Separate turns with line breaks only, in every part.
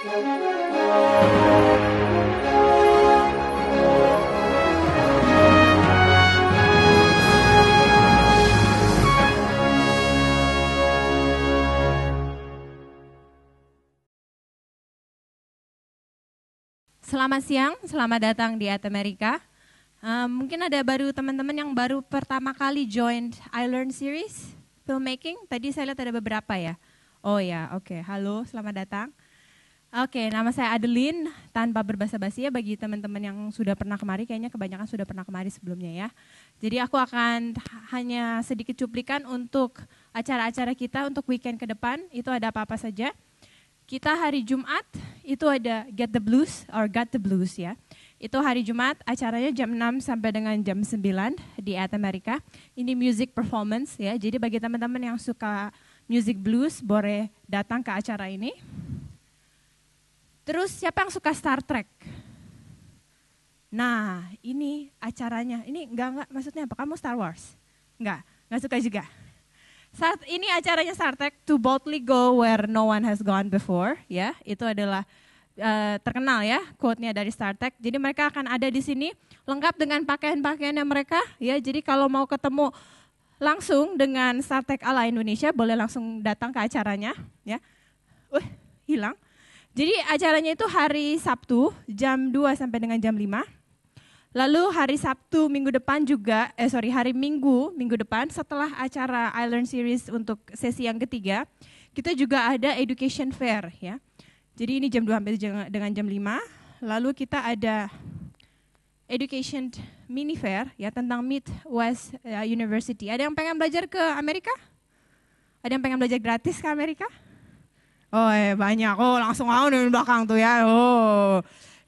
Selamat siang, selamat datang di At America. Um, eh, mungkin ada baru teman-teman yang baru pertama kali join I Learn series filmmaking. Tadi saya lihat ada beberapa ya. Oh ya, oke. Okay. Halo, selamat datang. Oke, nama saya Adeline. Tanpa berbahasa basi ya bagi teman-teman yang sudah pernah kemari, kayaknya kebanyakan sudah pernah kemari sebelumnya ya. Jadi aku akan hanya sedikit cuplikan untuk acara-acara kita untuk weekend ke depan, itu ada apa-apa saja. Kita hari Jumat itu ada Get the Blues or Got the Blues ya. Itu hari Jumat, acaranya jam 6 sampai dengan jam 9 di At America. Ini music performance ya, jadi bagi teman-teman yang suka music blues boleh datang ke acara ini. Terus siapa yang suka Star Trek? Nah, ini acaranya. Ini enggak enggak maksudnya apa? Kamu Star Wars? Enggak, enggak suka juga. Saat ini acaranya Star Trek To Boldly Go Where No One Has Gone Before, ya. Itu adalah uh, terkenal ya quote-nya dari Star Trek. Jadi mereka akan ada di sini lengkap dengan pakaian-pakaiannya mereka, ya. Jadi kalau mau ketemu langsung dengan Star Trek ala Indonesia boleh langsung datang ke acaranya, ya. Uh, hilang. Jadi acaranya itu hari Sabtu jam 2 sampai dengan jam 5. Lalu hari Sabtu minggu depan juga, eh sorry hari Minggu minggu depan setelah acara I Learn Series untuk sesi yang ketiga, kita juga ada Education Fair ya. Jadi ini jam 2 sampai dengan jam 5. Lalu kita ada Education Mini Fair ya tentang West eh, University. Ada yang pengen belajar ke Amerika? Ada yang pengen belajar gratis ke Amerika? Oh ya banyak. Oh langsung mau di belakang tuh ya. Oh.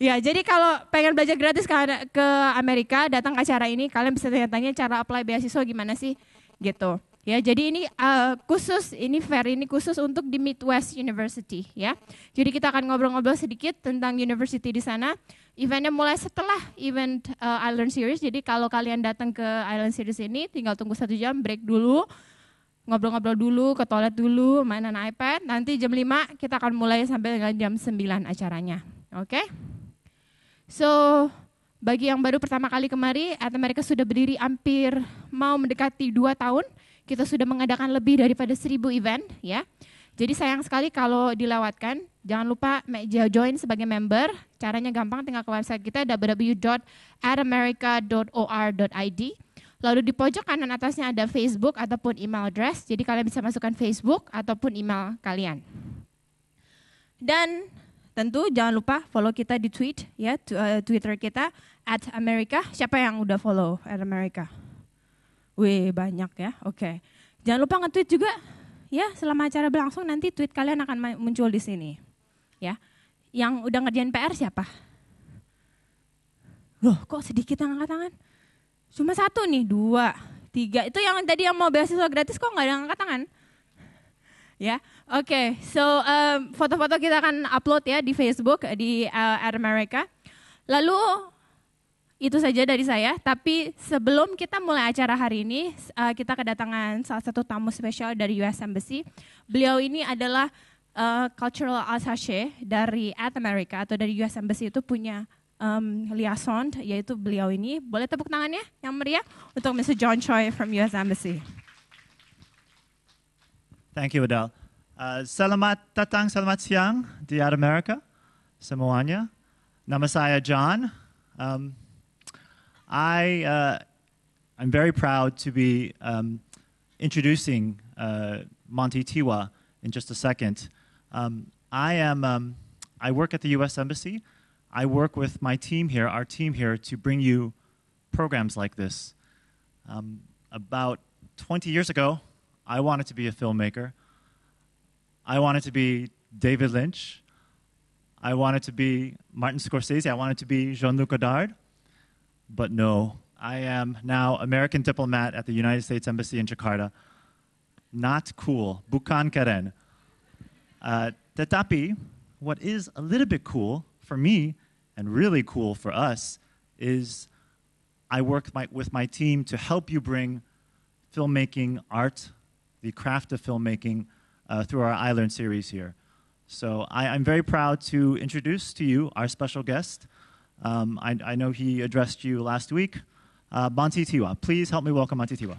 Ya, jadi kalau pengen belajar gratis ke, ke Amerika, datang ke acara ini, kalian bisa tanya-tanya cara apply beasiswa gimana sih, gitu. Ya, jadi ini uh, khusus, ini fair ini khusus untuk di Midwest University, ya. Jadi kita akan ngobrol-ngobrol sedikit tentang university di sana. Eventnya mulai setelah event uh, Island Series, jadi kalau kalian datang ke Island Series ini, tinggal tunggu satu jam, break dulu, ngobrol-ngobrol dulu, ke toilet dulu, mainan iPad. Nanti jam 5 kita akan mulai sampai dengan jam 9 acaranya. Oke? Okay? So, bagi yang baru pertama kali kemari, atau mereka sudah berdiri hampir mau mendekati dua tahun, kita sudah mengadakan lebih daripada 1000 event ya. Jadi sayang sekali kalau dilewatkan. Jangan lupa join sebagai member. Caranya gampang, tinggal ke website kita www.adamerica.or.id. Lalu di pojok kanan atasnya ada Facebook ataupun email address, jadi kalian bisa masukkan Facebook ataupun email kalian. Dan tentu jangan lupa follow kita di tweet ya, eh, Twitter kita at America. Siapa yang udah follow at America? Wih banyak ya, oke. Okay. Jangan lupa nge-tweet juga ya selama acara berlangsung nanti tweet kalian akan muncul di sini ya. Yang udah ngerjain PR siapa? Loh kok sedikit yang angkat tangan? Cuma satu nih, dua, tiga. Itu yang tadi yang mau beasiswa gratis kok nggak ada yang angkat tangan? Ya, oke. Okay. So foto um, foto-foto kita akan upload ya di Facebook di uh, Air America. Lalu itu saja dari saya. Tapi sebelum kita mulai acara hari ini, uh, kita kedatangan salah satu tamu spesial dari US Embassy. Beliau ini adalah uh, cultural attaché dari at America atau dari US Embassy itu punya um, liaison, yaitu beliau ini. Boleh tepuk tangannya yang meriah untuk Mr. John Choi from U.S. Embassy.
Thank you, Adele. Uh, selamat datang, selamat siang di Amerika semuanya. Nama saya John. Um, I uh, I'm very proud to be um, introducing uh, Monty Tiwa in just a second. Um, I am um, I work at the U.S. Embassy. I work with my team here, our team here, to bring you programs like this. Um, about 20 years ago, I wanted to be a filmmaker. I wanted to be David Lynch. I wanted to be Martin Scorsese. I wanted to be Jean Luc Godard. But no, I am now American diplomat at the United States Embassy in Jakarta. Not cool. Bukan keren. Uh, tetapi, what is a little bit cool for me and really cool for us is I work my, with my team to help you bring filmmaking, art, the craft of filmmaking uh, through our I Learn series here. So I, am very proud to introduce to you our special guest. Um, I, I, know he addressed you last week. Uh, Bonti Tiwa, please help me welcome Bonti Tiwa.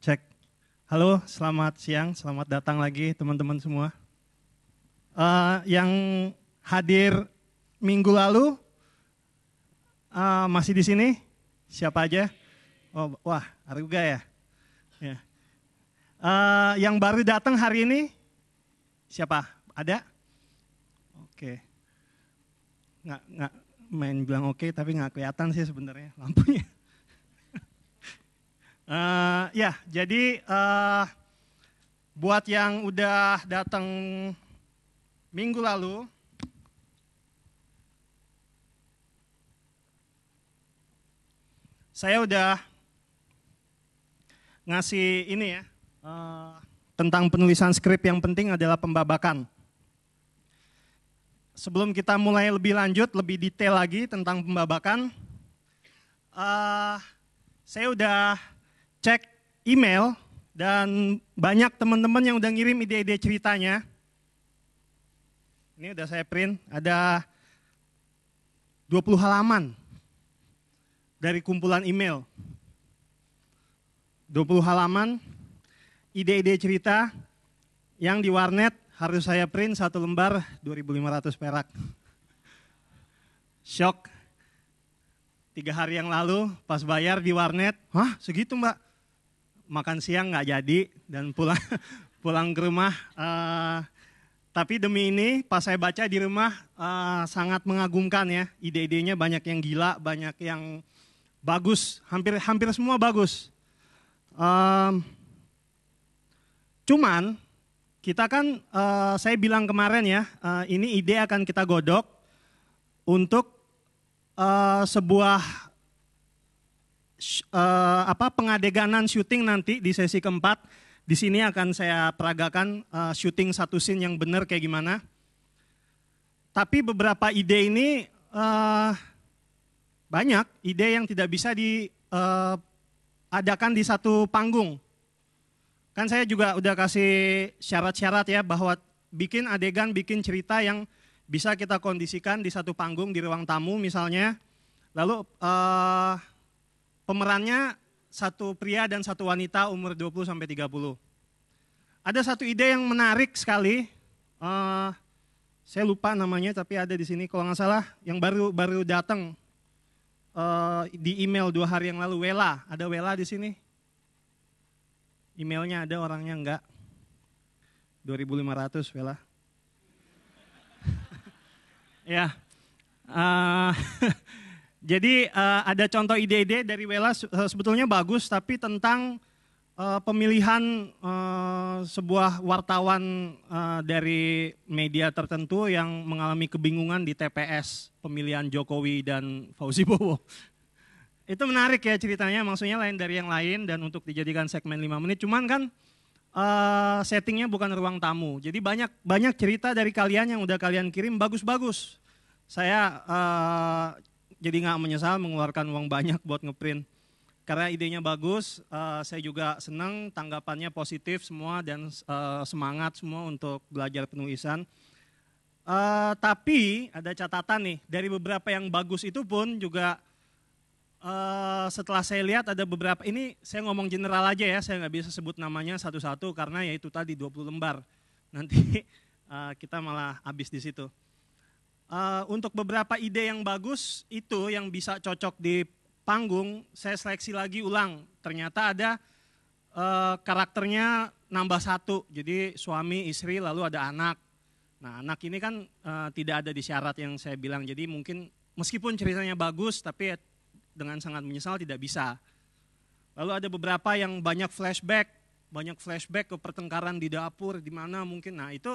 Cek. Halo, selamat siang, selamat datang lagi teman-teman semua. Uh, yang hadir minggu lalu uh, masih di sini? Siapa aja? Oh, wah, Aruga juga ya. Uh, yang baru datang hari ini siapa? Ada? Oke. Okay. Nggak, nggak main bilang oke okay, tapi nggak kelihatan sih sebenarnya lampunya. Uh, ya, jadi uh, buat yang udah datang minggu lalu, saya udah ngasih ini ya uh, tentang penulisan skrip yang penting adalah pembabakan. Sebelum kita mulai lebih lanjut, lebih detail lagi tentang pembabakan, uh, saya udah cek email dan banyak teman-teman yang udah ngirim ide-ide ceritanya. Ini udah saya print, ada 20 halaman dari kumpulan email. 20 halaman ide-ide cerita yang di warnet harus saya print satu lembar 2500 perak. Shock. Tiga hari yang lalu pas bayar di warnet, hah segitu mbak? makan siang nggak jadi dan pulang pulang ke rumah. Uh, tapi demi ini pas saya baca di rumah uh, sangat mengagumkan ya. Ide-idenya banyak yang gila, banyak yang bagus, hampir hampir semua bagus. Um, cuman kita kan uh, saya bilang kemarin ya, uh, ini ide akan kita godok untuk uh, sebuah uh, apa pengadeganan syuting nanti di sesi keempat. Di sini akan saya peragakan uh, syuting satu scene yang benar kayak gimana. Tapi beberapa ide ini uh, banyak ide yang tidak bisa diadakan uh, di satu panggung. Kan saya juga udah kasih syarat-syarat ya bahwa bikin adegan, bikin cerita yang bisa kita kondisikan di satu panggung di ruang tamu misalnya. Lalu uh, Pemerannya satu pria dan satu wanita umur 20 sampai 30. Ada satu ide yang menarik sekali. Uh, saya lupa namanya tapi ada di sini kalau nggak salah yang baru baru datang uh, di email dua hari yang lalu Wela ada Wela di sini emailnya ada orangnya enggak 2500 Wela ya eh, Jadi uh, ada contoh ide-ide dari Wela eh, sebetulnya bagus tapi tentang uh, pemilihan uh, sebuah wartawan uh, dari media tertentu yang mengalami kebingungan di TPS pemilihan Jokowi dan Fauzi Bowo. Itu menarik ya ceritanya, maksudnya lain dari yang lain dan untuk dijadikan segmen 5 menit. Cuman kan uh, settingnya bukan ruang tamu. Jadi banyak banyak cerita dari kalian yang udah kalian kirim bagus-bagus saya uh, jadi nggak menyesal mengeluarkan uang banyak buat ngeprint. Karena idenya bagus, uh, saya juga senang tanggapannya positif semua dan uh, semangat semua untuk belajar penulisan. Uh, eh, tapi ada catatan nih, dari beberapa yang bagus itu pun juga uh, setelah saya lihat ada beberapa, ini saya ngomong general aja ya, saya nggak bisa sebut namanya satu-satu karena yaitu tadi 20 lembar. Nanti uh, kita malah habis di situ. Eh, untuk beberapa ide yang bagus itu yang bisa cocok di panggung, saya seleksi lagi ulang. Ternyata ada uh, karakternya nambah satu, jadi suami, istri, lalu ada anak. Nah anak ini kan uh, tidak ada di syarat yang saya bilang, jadi mungkin meskipun ceritanya bagus tapi ya dengan sangat menyesal tidak bisa. Lalu ada beberapa yang banyak flashback, banyak flashback ke pertengkaran di dapur di mana mungkin nah itu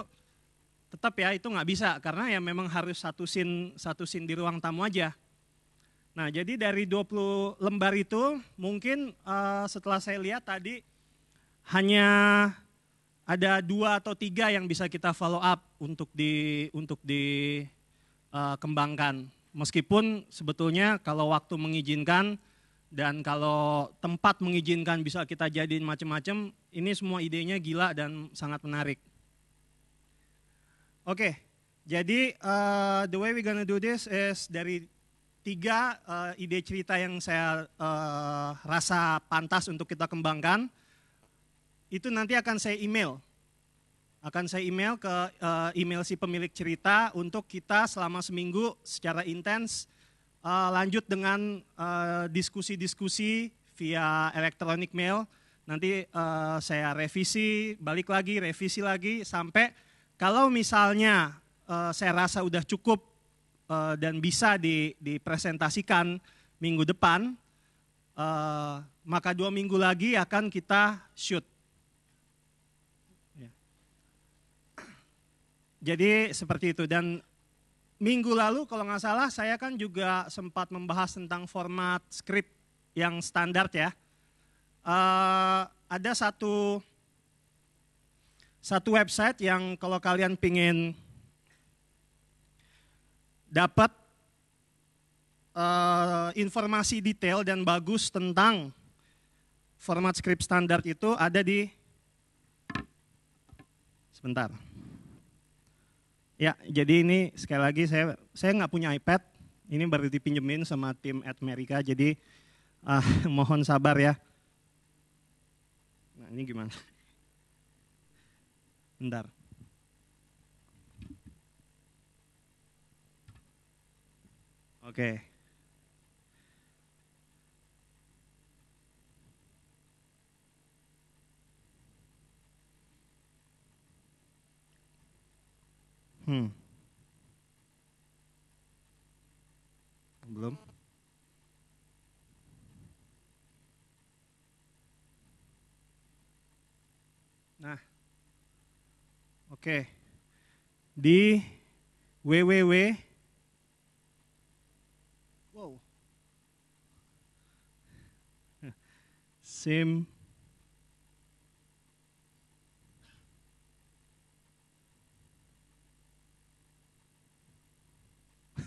tetap ya itu nggak bisa karena ya memang harus satu sin satu sin di ruang tamu aja. Nah, jadi dari 20 lembar itu mungkin uh, setelah saya lihat tadi hanya ada dua atau tiga yang bisa kita follow up untuk di untuk dikembangkan. Eh, uh, Meskipun sebetulnya kalau waktu mengizinkan dan kalau tempat mengizinkan bisa kita jadiin macam-macam, ini semua idenya gila dan sangat menarik. Oke, okay, jadi uh, the way we gonna do this is dari tiga uh, ide cerita yang saya uh, rasa pantas untuk kita kembangkan, itu nanti akan saya email. Akan saya email ke uh, email si pemilik cerita untuk kita selama seminggu secara intens uh, lanjut dengan diskusi-diskusi uh, via electronic mail. Nanti uh, saya revisi, balik lagi, revisi lagi sampai kalau misalnya uh, saya rasa udah cukup uh, dan bisa di, dipresentasikan minggu depan, uh, maka dua minggu lagi akan kita shoot. Ya. Jadi seperti itu dan minggu lalu kalau nggak salah saya kan juga sempat membahas tentang format script yang standar ya. Uh, ada satu satu website yang kalau kalian pingin dapat uh, informasi detail dan bagus tentang format script standar itu ada di sebentar. Ya, jadi ini sekali lagi saya saya nggak punya iPad, ini baru dipinjemin sama tim at Amerika, jadi uh, mohon sabar ya. Nah ini gimana? Bentar. Oke. Okay. Hmm. Belum. Nah. Oke. Di www wow. sim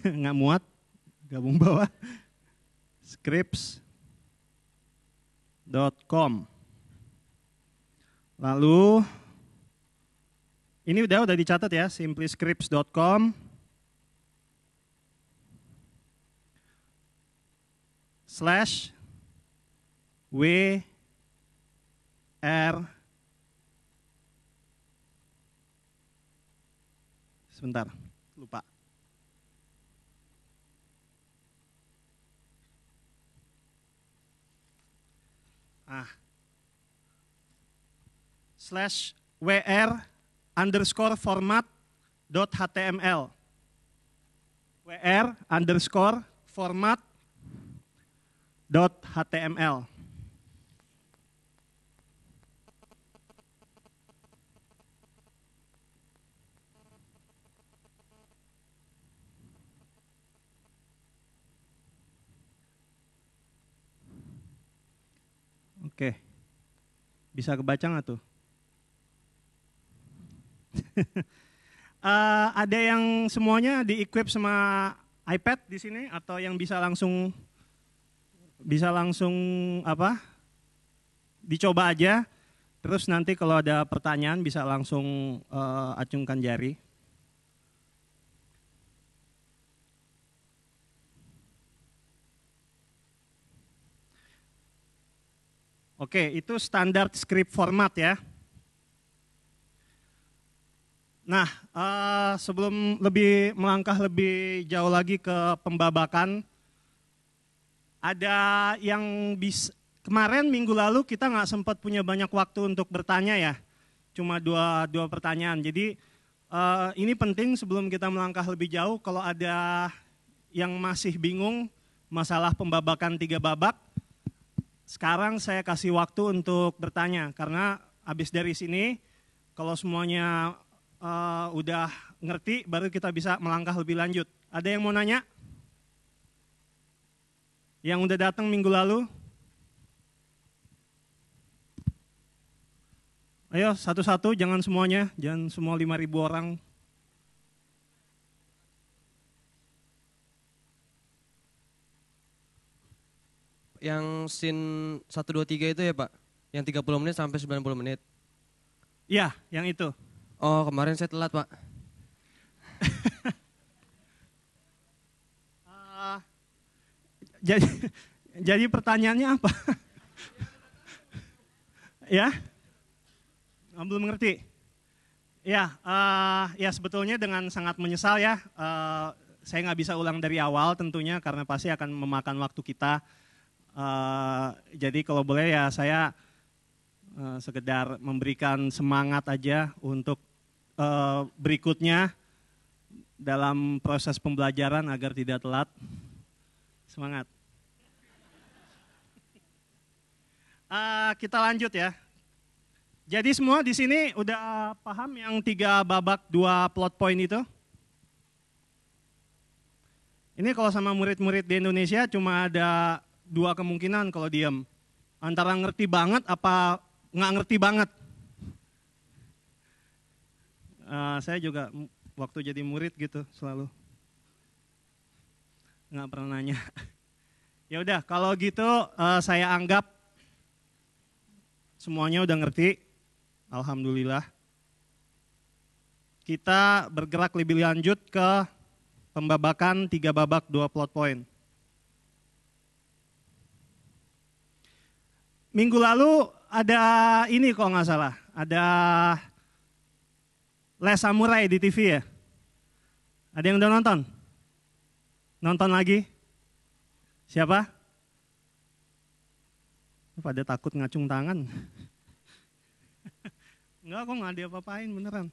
nggak muat gabung bawah scripts.com lalu ini udah udah dicatat ya, simplyscripts.com. slash W R sebentar lupa ah slash WR underscore format dot html wr underscore format dot html Oke. Bisa kebaca nggak tuh? uh, ada yang semuanya di equip sama iPad di sini atau yang bisa langsung bisa langsung apa? Dicoba aja. Terus nanti kalau ada pertanyaan bisa langsung uh, acungkan jari. Oke, itu standar script format ya. Nah, uh, sebelum lebih melangkah lebih jauh lagi ke pembabakan, ada yang bis kemarin minggu lalu kita nggak sempat punya banyak waktu untuk bertanya ya, cuma dua dua pertanyaan. Jadi uh, ini penting sebelum kita melangkah lebih jauh. Kalau ada yang masih bingung masalah pembabakan tiga babak, sekarang saya kasih waktu untuk bertanya karena habis dari sini kalau semuanya uh, udah ngerti baru kita bisa melangkah lebih lanjut. Ada yang mau nanya? Yang udah datang minggu lalu? Ayo satu-satu, jangan semuanya, jangan
semua lima ribu orang. Yang sin 1, 2, 3 itu ya Pak? Yang 30 menit sampai 90 menit? Iya, yang itu.
Oh, kemarin saya telat, Pak. uh, jadi, jadi pertanyaannya apa? ya? Belum mengerti. Ya, uh, ya sebetulnya dengan sangat menyesal ya, uh, saya nggak bisa ulang dari awal tentunya karena pasti akan memakan waktu kita. Uh, jadi kalau boleh ya saya uh, sekedar memberikan semangat aja untuk Eh, berikutnya dalam proses pembelajaran agar tidak telat. Semangat. Uh, kita lanjut ya. Jadi semua di sini udah paham yang tiga babak dua plot point itu? Ini kalau sama murid-murid di Indonesia cuma ada dua kemungkinan kalau diem. Antara ngerti banget apa nggak ngerti banget uh, saya juga waktu jadi murid gitu selalu nggak pernah nanya. ya udah kalau gitu uh, saya anggap semuanya udah ngerti. Alhamdulillah. Kita bergerak lebih lanjut ke pembabakan tiga babak dua plot point. Minggu lalu ada ini kok nggak salah, ada Les Samurai di TV ya? Ada yang udah nonton? Nonton lagi? Siapa? Pada takut ngacung tangan. Enggak, kok nggak ada apa-apain beneran.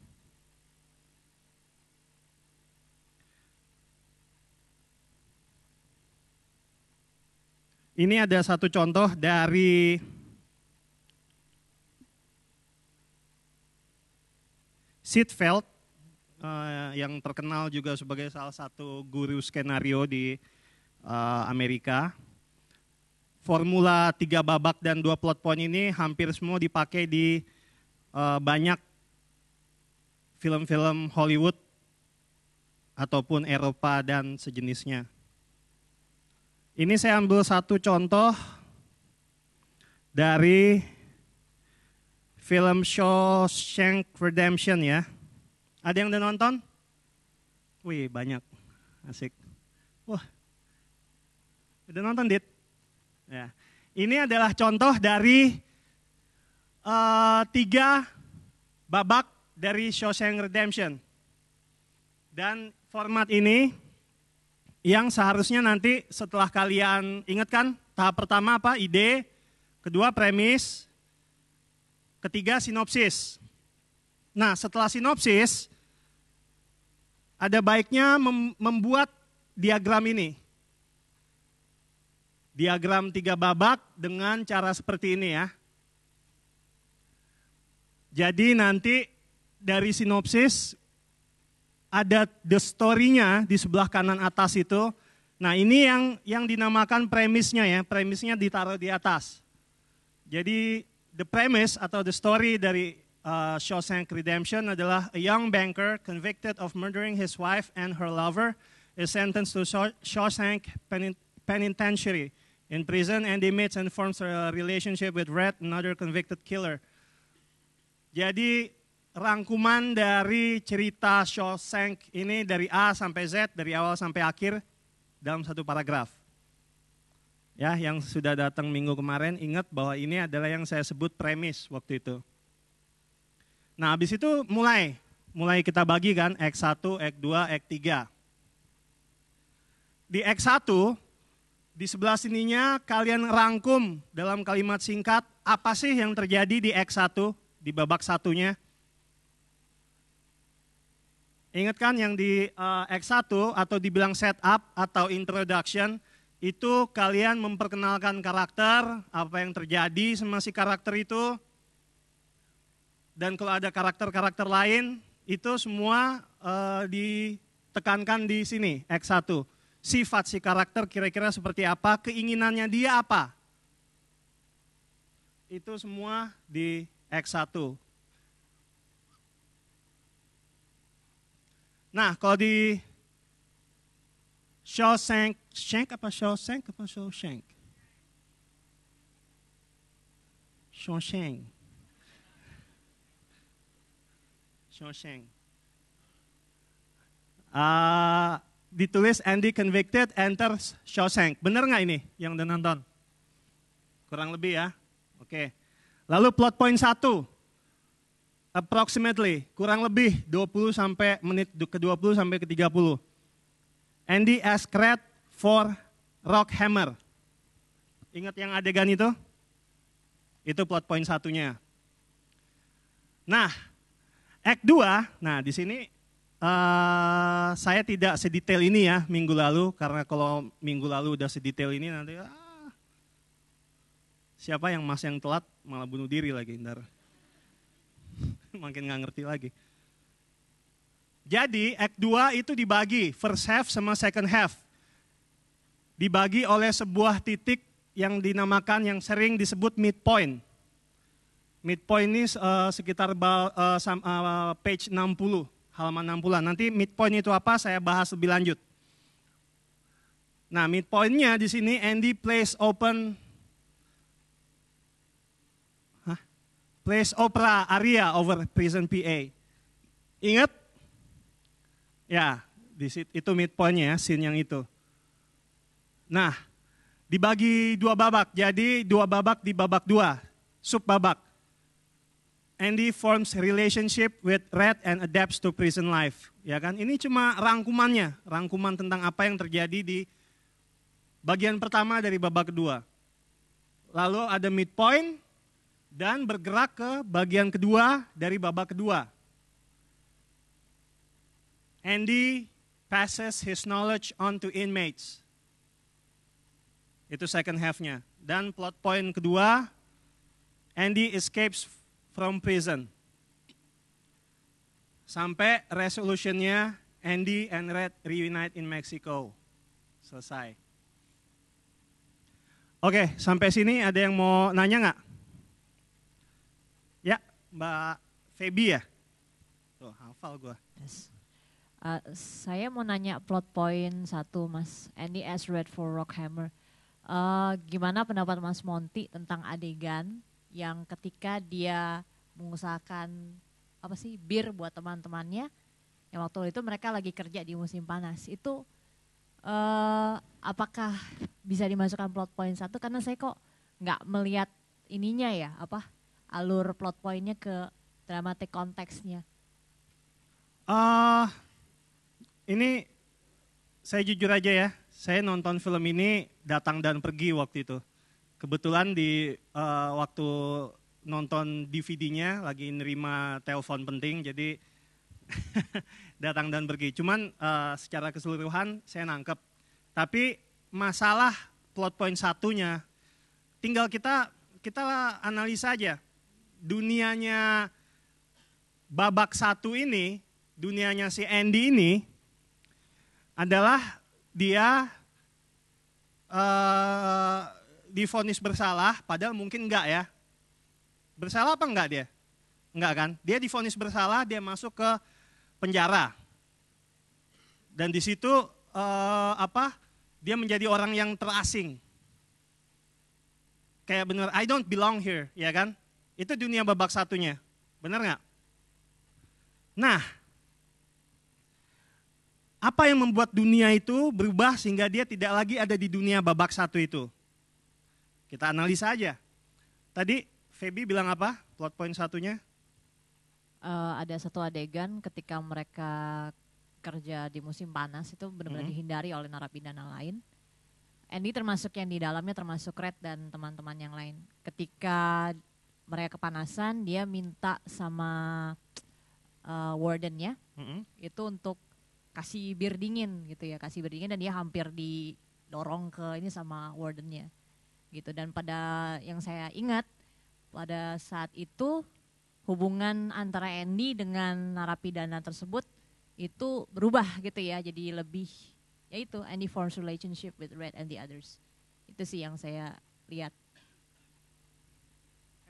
Ini ada satu contoh dari Sitfeld uh, eh, yang terkenal juga sebagai salah satu guru skenario di uh, Amerika. Formula tiga babak dan dua plot point ini hampir semua dipakai di uh, banyak film-film Hollywood ataupun Eropa dan sejenisnya. Ini saya ambil satu contoh dari film Shawshank Redemption ya. Ada yang udah nonton? Wih, banyak. Asik. Wah. Udah nonton, Dit? Ya. Ini adalah contoh dari uh, tiga babak dari Shawshank Redemption. Dan format ini yang seharusnya nanti setelah kalian ingat kan tahap pertama apa? Ide, kedua premis, Ketiga, sinopsis. Nah, setelah sinopsis, ada baiknya membuat diagram ini. Diagram tiga babak dengan cara seperti ini ya. Jadi nanti dari sinopsis ada the story-nya di sebelah kanan atas itu. Nah ini yang yang dinamakan premisnya ya, premisnya ditaruh di atas. Jadi the premise atau the story dari uh, Shawshank Redemption adalah a young banker convicted of murdering his wife and her lover is sentenced to Shawshank Penitentiary in prison and he meets and forms a relationship with Red, another convicted killer. Jadi rangkuman dari cerita Shawshank ini dari A sampai Z, dari awal sampai akhir dalam satu paragraf. Ya, yang sudah datang minggu kemarin ingat bahwa ini adalah yang saya sebut premis waktu itu. Nah, habis itu mulai mulai kita bagi kan X1, X2, X3. Di X1 di sebelah sininya kalian rangkum dalam kalimat singkat apa sih yang terjadi di X1 di babak satunya. Ingat kan yang di eh, X1 atau dibilang setup atau introduction itu kalian memperkenalkan karakter, apa yang terjadi sama si karakter itu. Dan kalau ada karakter-karakter lain, itu semua uh, ditekankan di sini, X1. Sifat si karakter kira-kira seperti apa, keinginannya dia apa. Itu semua di X1. Nah, kalau di Shawshank Shank apa schenk apa sheng. Shawshank. sheng. Uh, ditulis Andy convicted enters Shawshank. Benar nggak ini yang udah nonton? Kurang lebih ya. Oke. Lalu plot point satu. Approximately, kurang lebih 20 sampai menit ke-20 sampai ke-30. Andy as red for Rock Hammer, Ingat yang adegan itu? Itu plot point satunya. Nah, act 2, nah di sini uh, saya tidak sedetail ini ya minggu lalu, karena kalau minggu lalu udah sedetail ini nanti ah, siapa yang mas yang telat malah bunuh diri lagi ntar. Makin nggak ngerti lagi. Jadi act 2 itu dibagi first half sama second half dibagi oleh sebuah titik yang dinamakan yang sering disebut midpoint. Midpoint ini uh, sekitar uh, uh, page 60, halaman 60. Nanti midpoint itu apa saya bahas lebih lanjut. Nah, midpointnya di sini Andy plays open huh? plays opera area over prison PA. Ingat? Ya, di situ itu midpointnya scene yang itu. Nah, dibagi dua babak. Jadi dua babak di babak dua, sub babak. Andy forms relationship with Red and adapts to prison life. Ya kan? Ini cuma rangkumannya, rangkuman tentang apa yang terjadi di bagian pertama dari babak kedua. Lalu ada midpoint dan bergerak ke bagian kedua dari babak kedua. Andy passes his knowledge on to inmates. Itu second half-nya. Dan plot point kedua, Andy escapes from prison. Sampai resolutionnya Andy and Red reunite in Mexico. Selesai. Oke, sampai sini ada yang mau nanya nggak?
Ya, Mbak Feby ya? Tuh, hafal gue. Yes. Uh, saya mau nanya plot point satu, Mas. Andy as Red for Rockhammer. Hammer Uh, gimana pendapat Mas Monti tentang adegan yang ketika dia mengusahakan apa sih bir buat teman-temannya yang waktu itu mereka lagi kerja di musim panas itu uh, apakah bisa dimasukkan plot point satu karena saya kok nggak melihat ininya ya apa alur plot pointnya ke dramatik konteksnya
uh, ini saya jujur aja ya saya nonton film ini datang dan pergi waktu itu. Kebetulan di uh, waktu nonton DVD-nya lagi nerima telepon penting, jadi datang dan pergi. Cuman uh, secara keseluruhan saya nangkep. Tapi masalah plot point satunya, tinggal kita kita analisa aja. Dunianya babak satu ini, dunianya si Andy ini adalah dia uh, difonis bersalah, padahal mungkin enggak ya. Bersalah apa enggak dia? Enggak kan? Dia difonis bersalah, dia masuk ke penjara. Dan di situ uh, apa? Dia menjadi orang yang terasing. Kayak bener, I don't belong here, ya kan? Itu dunia babak satunya, bener nggak? Nah, apa yang membuat dunia itu berubah sehingga dia tidak lagi ada di dunia babak satu itu? Kita analisa aja. Tadi Feby bilang apa? Plot point satunya?
Uh, ada satu adegan ketika mereka kerja di musim panas itu benar-benar -hmm. dihindari oleh narapidana lain. Andy termasuk yang di dalamnya termasuk Red dan teman-teman yang lain. Ketika mereka kepanasan, dia minta sama uh, wardennya mm -hmm. itu untuk kasih bir dingin gitu ya kasih bir dingin dan dia hampir didorong ke ini sama wardennya gitu dan pada yang saya ingat pada saat itu hubungan antara Andy dengan narapidana tersebut itu berubah gitu ya jadi lebih yaitu Andy forms relationship with Red and the others itu sih yang saya lihat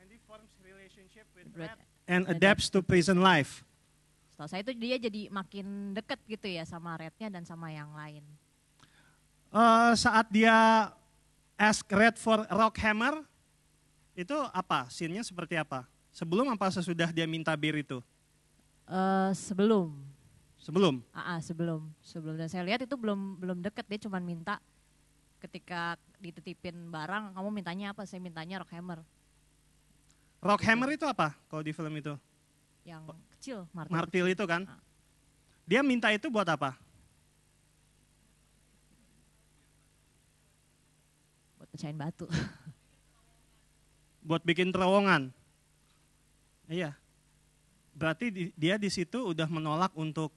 Andy forms relationship with Red
and adapts to prison life
setelah saya itu dia jadi makin deket gitu ya sama Rednya dan sama yang lain.
Uh, saat dia ask Red for rock hammer itu apa? scene seperti apa? Sebelum apa sesudah dia minta bir itu?
Uh, sebelum. Sebelum. Ah, ah, sebelum, sebelum dan saya lihat itu belum belum deket dia cuma minta ketika dititipin barang kamu mintanya apa? Saya mintanya rock hammer
rock hammer itu apa kalau di film itu?
yang kecil
martil. Martil itu kan. Ah. Dia minta itu buat apa? Buat pecahin batu. buat bikin terowongan. Iya. Berarti dia di situ udah menolak untuk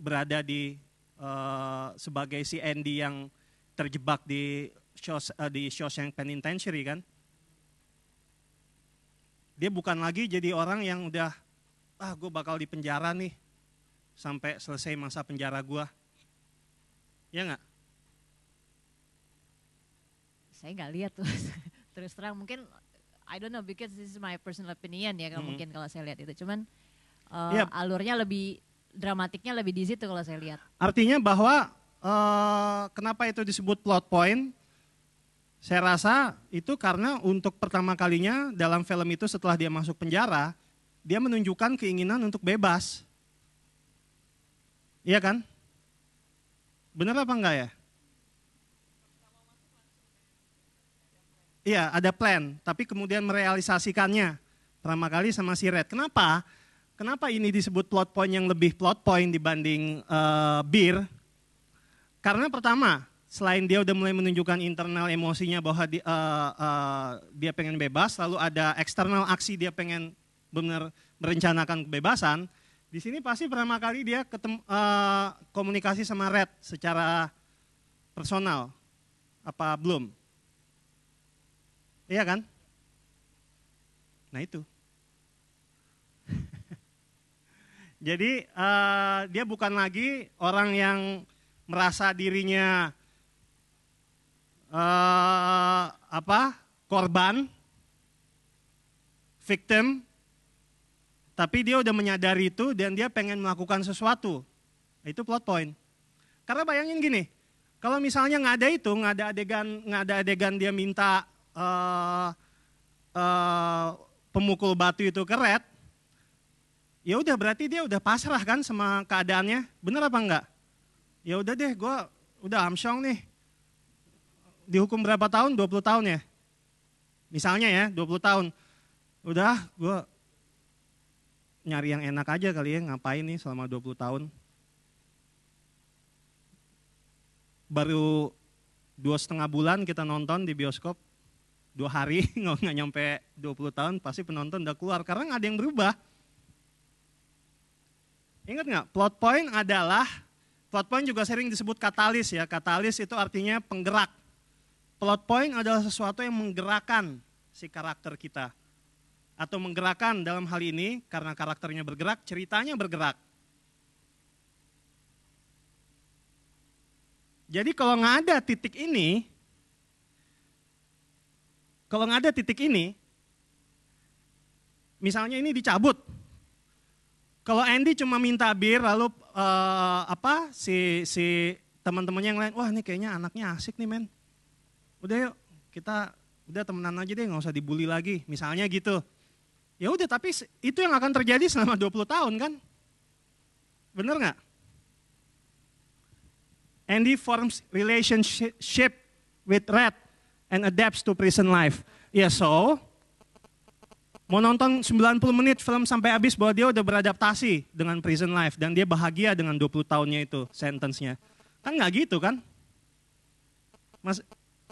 berada di uh, sebagai si Andy yang terjebak di shows, uh, eh, di Shawshank Penitentiary kan. Dia bukan lagi jadi orang yang udah, ah gue bakal di penjara nih sampai selesai masa penjara gue. Ya
nggak? Saya nggak lihat tuh. Terus terang mungkin I don't know because this is my personal opinion ya kalau hmm. mungkin kalau saya lihat itu. Cuman uh, eh, yep. Iya. alurnya lebih dramatiknya lebih di situ kalau saya lihat.
Artinya bahwa uh, kenapa itu disebut plot point? Saya rasa itu karena untuk pertama kalinya dalam film itu setelah dia masuk penjara, dia menunjukkan keinginan untuk bebas. Iya kan? Benar apa enggak ya? Iya, ada plan, tapi kemudian merealisasikannya pertama kali sama si Red. Kenapa? Kenapa ini disebut plot point yang lebih plot point dibanding uh, bir? Karena pertama, selain dia udah mulai menunjukkan internal emosinya bahwa di, uh, uh, dia pengen bebas, lalu ada eksternal aksi dia pengen benar merencanakan kebebasan. Di sini pasti pertama kali dia ketem, uh, komunikasi sama Red secara personal, apa belum? Iya kan? Nah itu. Jadi uh, dia bukan lagi orang yang merasa dirinya uh, apa korban, victim, tapi dia udah menyadari itu dan dia pengen melakukan sesuatu. Itu plot point. Karena bayangin gini, kalau misalnya nggak ada itu, nggak ada adegan, nggak ada adegan dia minta uh, uh, pemukul batu itu keret, ya udah berarti dia udah pasrah kan sama keadaannya, bener apa enggak? Ya udah deh, gue udah amsyong nih, dihukum berapa tahun? 20 tahun ya. Misalnya ya, 20 tahun. Udah, gue nyari yang enak aja kali ya, ngapain nih selama 20 tahun. Baru dua setengah bulan kita nonton di bioskop, dua hari, nggak nyampe 20 tahun, pasti penonton udah keluar, karena nggak ada yang berubah. Ingat nggak, plot point adalah, plot point juga sering disebut katalis ya, katalis itu artinya penggerak. Plot point adalah sesuatu yang menggerakkan si karakter kita. Atau menggerakkan dalam hal ini karena karakternya bergerak, ceritanya bergerak. Jadi kalau nggak ada titik ini, kalau nggak ada titik ini, misalnya ini dicabut. Kalau Andy cuma minta bir, lalu uh, apa si si teman-temannya yang lain, wah ini kayaknya anaknya asik nih men udah yuk kita udah temenan aja deh nggak usah dibully lagi misalnya gitu ya udah tapi itu yang akan terjadi selama 20 tahun kan bener nggak Andy forms relationship with Red and adapts to prison life ya yeah, so mau nonton 90 menit film sampai habis bahwa dia udah beradaptasi dengan prison life dan dia bahagia dengan 20 tahunnya itu sentence-nya kan nggak gitu kan Mas,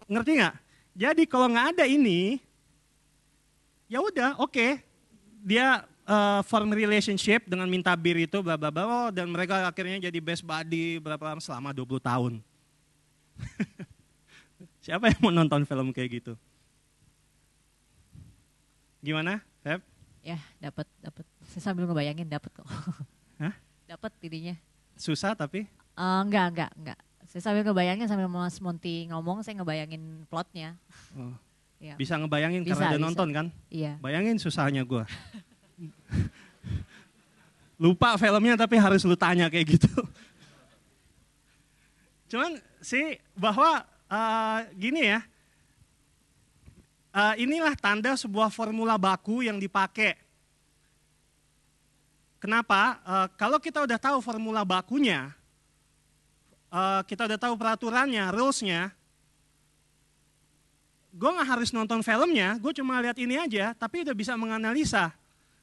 Ngerti nggak? Jadi kalau nggak ada ini, ya udah, oke, okay. dia uh, form relationship dengan minta bir itu bla bla bla oh, dan mereka akhirnya jadi best buddy berapa lama selama 20 tahun. Siapa yang mau nonton film kayak gitu? Gimana, Feb? Ya,
dapat dapat. Saya sambil ngebayangin dapat kok. Hah? Dapat dirinya.
Susah tapi?
Uh, eh, enggak, enggak, enggak. Saya sambil ngebayangin sambil Mas Monti ngomong, saya ngebayangin plotnya.
Oh. ya. Bisa ngebayangin bisa, karena udah nonton kan? Iya. Bayangin susahnya gue. Lupa filmnya tapi harus lu tanya kayak gitu. Cuman sih bahwa uh, gini ya, uh, inilah tanda sebuah formula baku yang dipakai. Kenapa? Uh, kalau kita udah tahu formula bakunya, uh, kita udah tahu peraturannya, rules-nya, gue gak harus nonton filmnya, gue cuma lihat ini aja, tapi udah bisa menganalisa.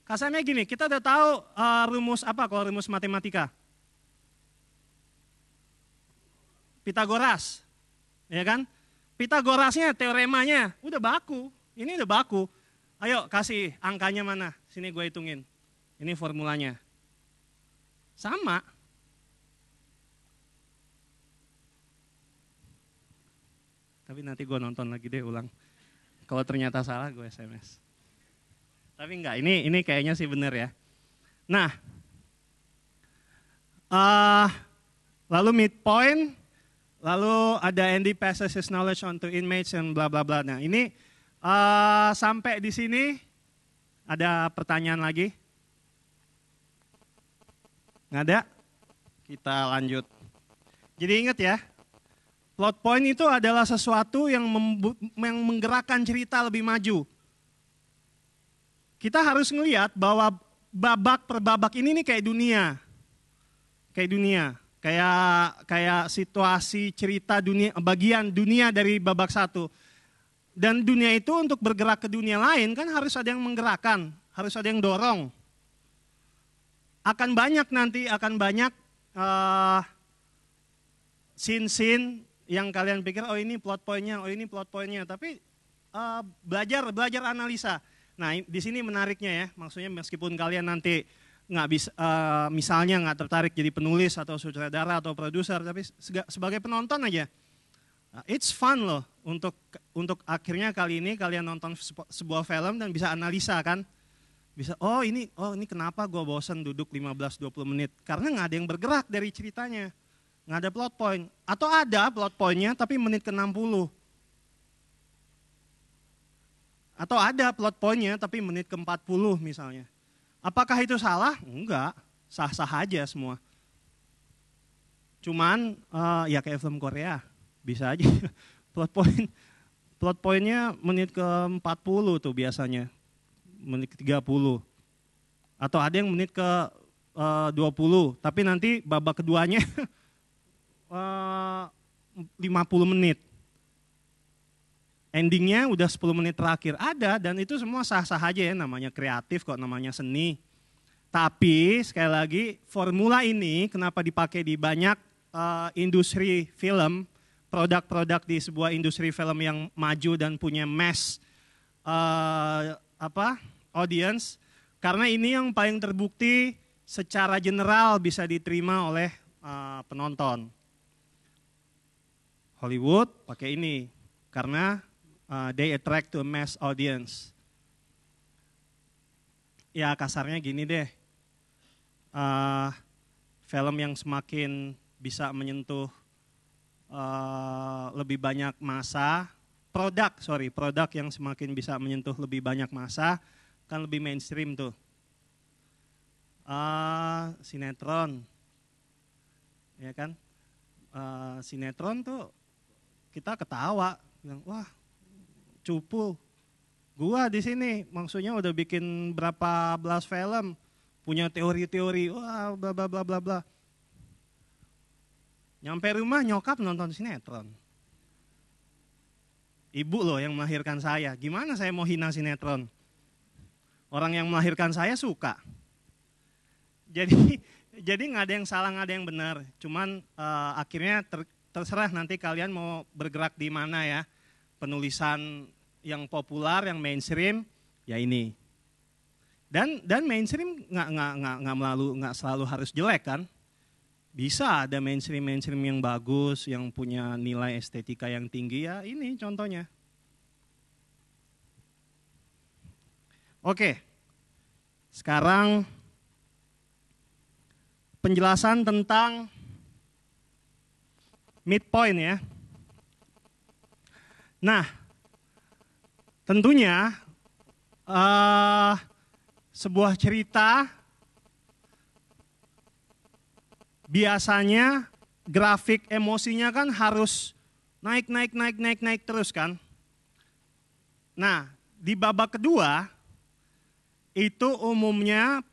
Kasarnya gini, kita udah tahu uh, rumus apa kalau rumus matematika? Pitagoras, ya kan? Pitagorasnya, teoremanya, udah baku. Ini udah baku. Ayo kasih angkanya mana? Sini gue hitungin. Ini formulanya. Sama, Tapi nanti gue nonton lagi deh ulang. Kalau ternyata salah gue SMS. Tapi enggak, ini ini kayaknya sih benar ya. Nah, uh, lalu midpoint, lalu ada Andy passes his knowledge onto inmates and bla bla bla. Nah ini uh, sampai di sini ada pertanyaan lagi? Nggak ada? Kita lanjut. Jadi ingat ya, Plot point itu adalah sesuatu yang, yang menggerakkan cerita lebih maju. Kita harus melihat bahwa babak per babak ini nih kayak dunia. Kayak dunia, kayak kayak situasi cerita dunia bagian dunia dari babak satu. Dan dunia itu untuk bergerak ke dunia lain kan harus ada yang menggerakkan, harus ada yang dorong. Akan banyak nanti akan banyak uh, eh, sin-sin yang kalian pikir oh ini plot pointnya, oh ini plot pointnya, tapi uh, belajar belajar analisa. Nah di sini menariknya ya, maksudnya meskipun kalian nanti nggak bisa uh, misalnya nggak tertarik jadi penulis atau sutradara atau produser, tapi sebagai penonton aja, eh, it's fun loh untuk untuk akhirnya kali ini kalian nonton sebuah film dan bisa analisa kan bisa oh ini oh ini kenapa gue bosen duduk 15-20 menit karena nggak ada yang bergerak dari ceritanya Nggak ada plot point. Atau ada plot pointnya tapi menit ke-60. Atau ada plot pointnya tapi menit ke-40 misalnya. Apakah itu salah? Enggak, sah-sah aja semua. Cuman uh, ya kayak film Korea, bisa aja plot point plot pointnya menit ke-40 tuh biasanya. Menit ke-30. Atau ada yang menit ke-20, uh, 20. tapi nanti babak keduanya 50 eh, menit. Endingnya udah 10 menit terakhir ada dan itu semua sah-sah aja ya namanya kreatif kok namanya seni. Tapi sekali lagi formula ini kenapa dipakai di banyak uh, industri film, produk-produk di sebuah industri film yang maju dan punya mass uh, apa audience karena ini yang paling terbukti secara general bisa diterima oleh uh, penonton. Hollywood pakai ini karena uh, they attract to a mass audience. Ya kasarnya gini deh, uh, film yang semakin bisa menyentuh uh, lebih banyak masa, produk sorry produk yang semakin bisa menyentuh lebih banyak masa kan lebih mainstream tuh. Uh, sinetron, ya kan? Uh, sinetron tuh kita ketawa, bilang, wah cupu, gua di sini maksudnya udah bikin berapa belas film, punya teori-teori, wah bla bla bla bla bla. Nyampe rumah nyokap nonton sinetron. Ibu loh yang melahirkan saya, gimana saya mau hina sinetron? Orang yang melahirkan saya suka. Jadi jadi nggak ada yang salah nggak ada yang benar cuman uh, akhirnya ter, terserah nanti kalian mau bergerak di mana ya. Penulisan yang populer, yang mainstream, ya ini. Dan dan mainstream nggak nggak nggak nggak melalu nggak selalu harus jelek kan? Bisa ada mainstream mainstream yang bagus, yang punya nilai estetika yang tinggi ya ini contohnya. Oke, sekarang penjelasan tentang midpoint ya. Nah, tentunya uh, sebuah cerita biasanya grafik emosinya kan harus naik naik naik naik naik terus kan. Nah, di babak kedua itu umumnya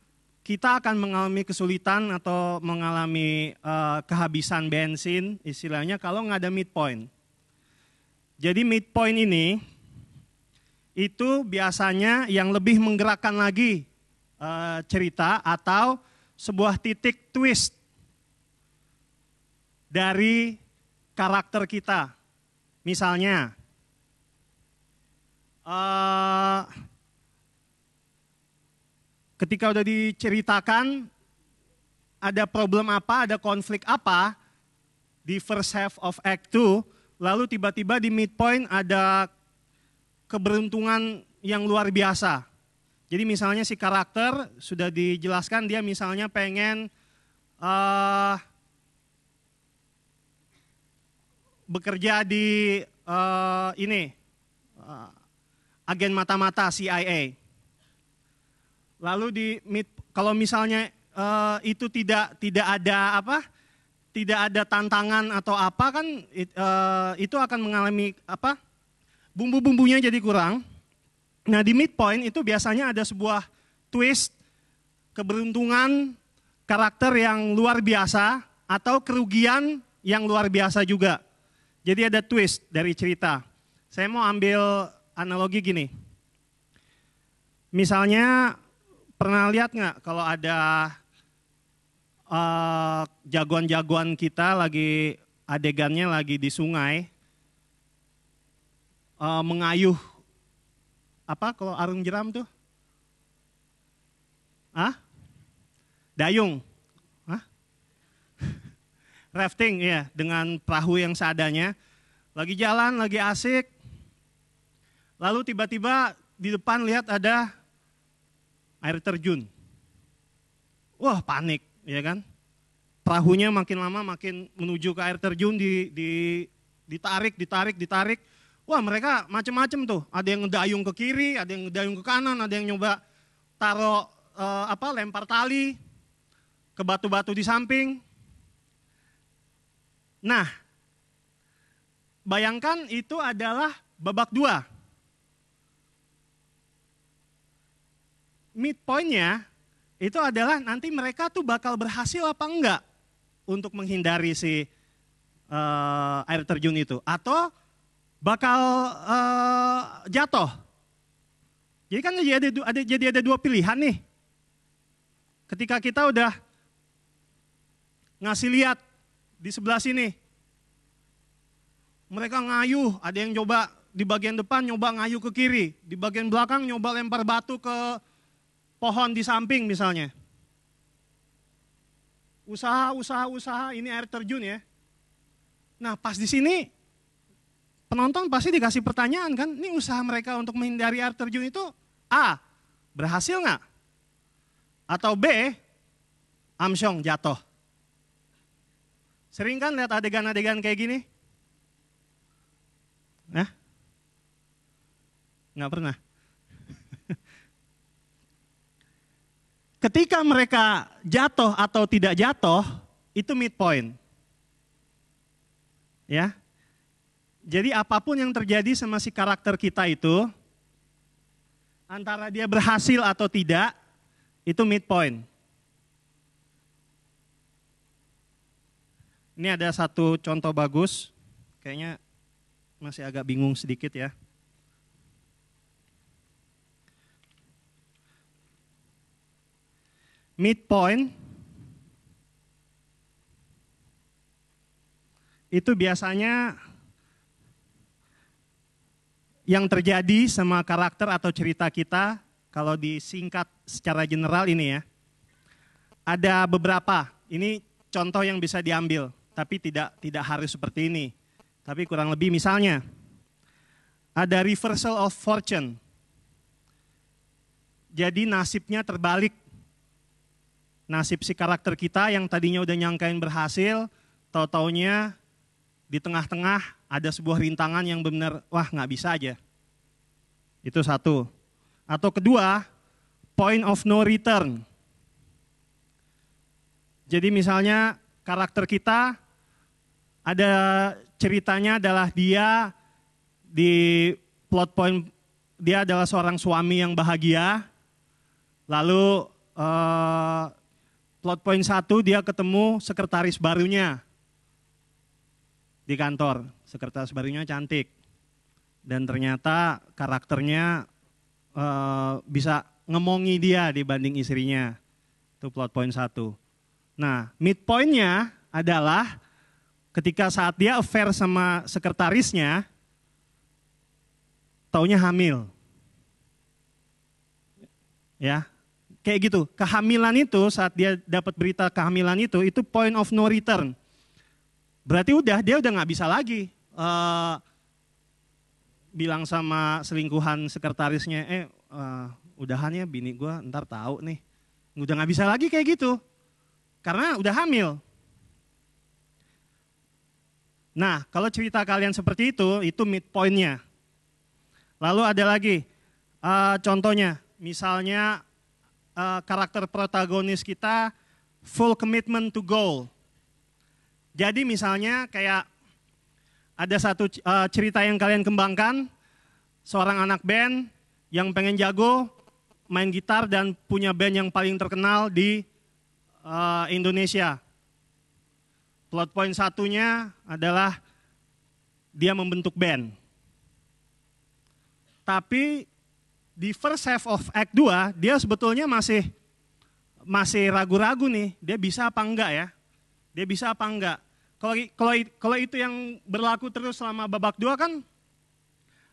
kita akan mengalami kesulitan atau mengalami uh, kehabisan bensin, istilahnya kalau nggak ada midpoint. Jadi midpoint ini itu biasanya yang lebih menggerakkan lagi uh, cerita atau sebuah titik twist dari karakter kita. Misalnya, uh, ketika udah diceritakan ada problem apa, ada konflik apa di first half of act 2, lalu tiba-tiba di midpoint ada keberuntungan yang luar biasa. Jadi misalnya si karakter sudah dijelaskan dia misalnya pengen uh, bekerja di uh, ini uh, agen mata-mata CIA. Lalu di mid, kalau misalnya uh, itu tidak tidak ada apa? Tidak ada tantangan atau apa kan it, uh, itu akan mengalami apa? Bumbu-bumbunya jadi kurang. Nah, di midpoint itu biasanya ada sebuah twist keberuntungan karakter yang luar biasa atau kerugian yang luar biasa juga. Jadi ada twist dari cerita. Saya mau ambil analogi gini. Misalnya pernah lihat nggak kalau ada jagoan eh, jagoan-jagoan kita lagi adegannya lagi di sungai uh, mengayuh apa kalau arung jeram tuh? Ah? Dayung. Ah? Rafting ya, dengan perahu yang seadanya. Lagi jalan, lagi asik. Lalu tiba-tiba di depan lihat ada air terjun. Wah panik, ya kan? Perahunya makin lama makin menuju ke air terjun, di, di, ditarik, ditarik, ditarik. Wah mereka macam-macam tuh, ada yang ngedayung ke kiri, ada yang ngedayung ke kanan, ada yang nyoba taruh eh, apa lempar tali ke batu-batu di samping. Nah, bayangkan itu adalah babak dua. midpointnya itu adalah nanti mereka tuh bakal berhasil apa enggak untuk menghindari si uh, air terjun itu atau bakal uh, jatuh. Jadi kan jadi ada, ada jadi ada dua pilihan nih. Ketika kita udah ngasih lihat di sebelah sini. Mereka ngayuh, ada yang coba di bagian depan nyoba ngayuh ke kiri, di bagian belakang nyoba lempar batu ke pohon di samping misalnya. Usaha, usaha, usaha, ini air terjun ya. Nah pas di sini, penonton pasti dikasih pertanyaan kan, ini usaha mereka untuk menghindari air terjun itu A, berhasil nggak? Atau B, Amsyong jatuh. Sering kan lihat adegan-adegan kayak gini? Nah, nggak pernah. ketika mereka jatuh atau tidak jatuh, itu midpoint. Ya. Jadi apapun yang terjadi sama si karakter kita itu, antara dia berhasil atau tidak, itu midpoint. Ini ada satu contoh bagus, kayaknya masih agak bingung sedikit ya. midpoint itu biasanya yang terjadi sama karakter atau cerita kita kalau disingkat secara general ini ya. Ada beberapa. Ini contoh yang bisa diambil, tapi tidak tidak harus seperti ini. Tapi kurang lebih misalnya ada reversal of fortune. Jadi nasibnya terbalik nasib si karakter kita yang tadinya udah nyangkain berhasil, tau-tau taunya di tengah-tengah ada sebuah rintangan yang benar, wah nggak bisa aja. Itu satu. Atau kedua, point of no return. Jadi misalnya karakter kita ada ceritanya adalah dia di plot point dia adalah seorang suami yang bahagia, lalu uh, Plot point satu dia ketemu sekretaris barunya di kantor. Sekretaris barunya cantik. Dan ternyata karakternya uh, bisa ngemongi dia dibanding istrinya. Itu plot point satu. Nah, midpointnya adalah ketika saat dia affair sama sekretarisnya, taunya hamil. Ya, kayak gitu. Kehamilan itu saat dia dapat berita kehamilan itu itu point of no return. Berarti udah dia udah nggak bisa lagi uh, bilang sama selingkuhan sekretarisnya, eh uh, eh, udahannya bini gue ntar tahu nih. Udah nggak bisa lagi kayak gitu. Karena udah hamil. Nah, kalau cerita kalian seperti itu, itu midpointnya. Lalu ada lagi, uh, contohnya, misalnya uh, karakter protagonis kita full commitment to goal. Jadi misalnya kayak ada satu uh, cerita yang kalian kembangkan, seorang anak band yang pengen jago main gitar dan punya band yang paling terkenal di uh, Indonesia. Plot point satunya adalah dia membentuk band. Tapi di first half of act 2 dia sebetulnya masih masih ragu-ragu nih, dia bisa apa enggak ya? Dia bisa apa enggak? Kalau kalau kalau itu yang berlaku terus selama babak 2 kan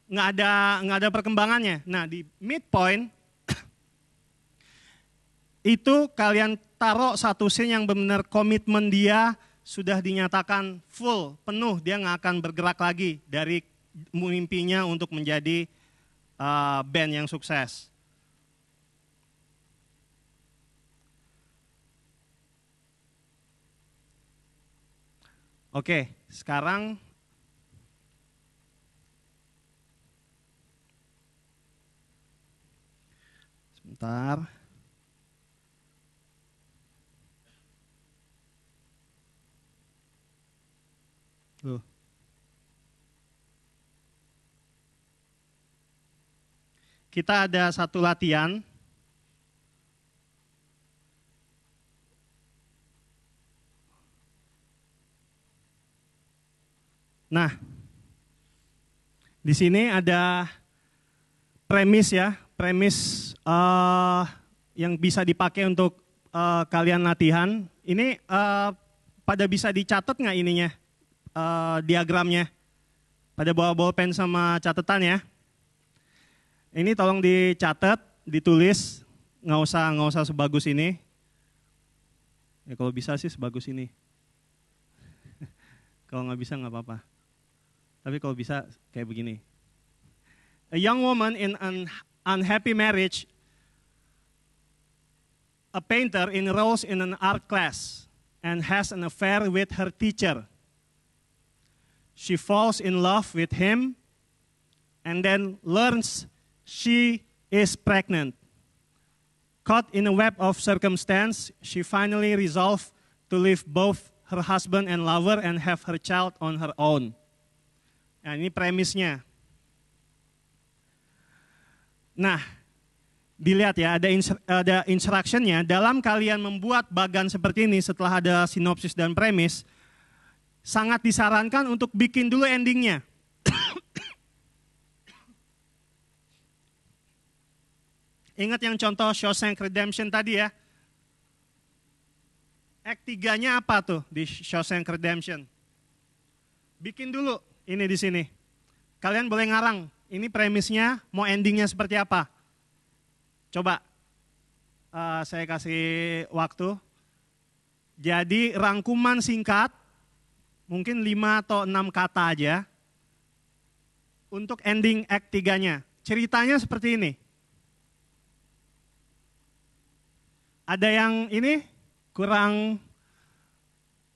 nggak ada nggak ada perkembangannya. Nah, di midpoint itu kalian taruh satu scene yang benar-benar komitmen dia sudah dinyatakan full, penuh, dia nggak akan bergerak lagi dari mimpinya untuk menjadi uh, band yang sukses. Oke, sekarang sebentar. kita ada satu latihan. Nah, di sini ada premis ya, premis uh, yang bisa dipakai untuk uh, kalian latihan. Ini uh, pada bisa dicatat nggak ininya, uh, diagramnya? Pada bawa bolpen sama catatan ya. Ini tolong dicatat, ditulis, nggak usah nggak usah sebagus ini. Ya kalau bisa sih sebagus ini. kalau nggak bisa nggak apa-apa. Tapi kalau bisa kayak begini. A young woman in an unhappy marriage, a painter enrolls in an art class and has an affair with her teacher. She falls in love with him and then learns she is pregnant. Caught in a web of circumstance, she finally resolved to leave both her husband and lover and have her child on her own. Nah, ini premisnya. Nah, dilihat ya, ada ada instructionnya. Dalam kalian membuat bagan seperti ini setelah ada sinopsis dan premis, sangat disarankan untuk bikin dulu endingnya. Ingat yang contoh Shawshank Redemption tadi ya. Act 3 apa tuh di Shawshank Redemption? Bikin dulu ini di sini. Kalian boleh ngarang, ini premisnya mau endingnya seperti apa. Coba uh, saya kasih waktu. Jadi rangkuman singkat, mungkin 5 atau 6 kata aja. Untuk ending act 3 Ceritanya seperti ini. Ada yang ini kurang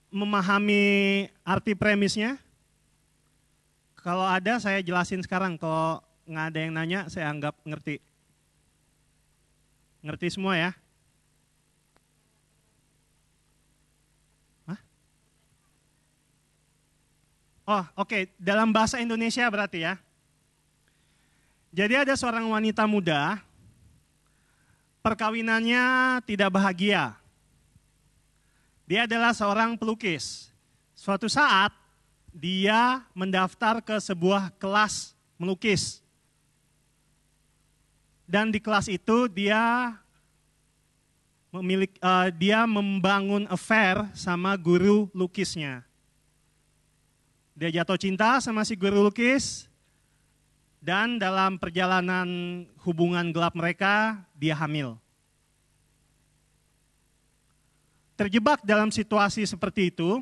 memahami arti premisnya? Kalau ada saya jelasin sekarang, kalau nggak ada yang nanya saya anggap ngerti. Ngerti semua ya? Hah? Oh oke, okay. dalam bahasa Indonesia berarti ya. Jadi ada seorang wanita muda perkawinannya tidak bahagia. Dia adalah seorang pelukis. Suatu saat dia mendaftar ke sebuah kelas melukis. Dan di kelas itu dia memiliki uh, eh, dia membangun affair sama guru lukisnya. Dia jatuh cinta sama si guru lukis, dan dalam perjalanan hubungan gelap mereka, dia hamil. Terjebak dalam situasi seperti itu,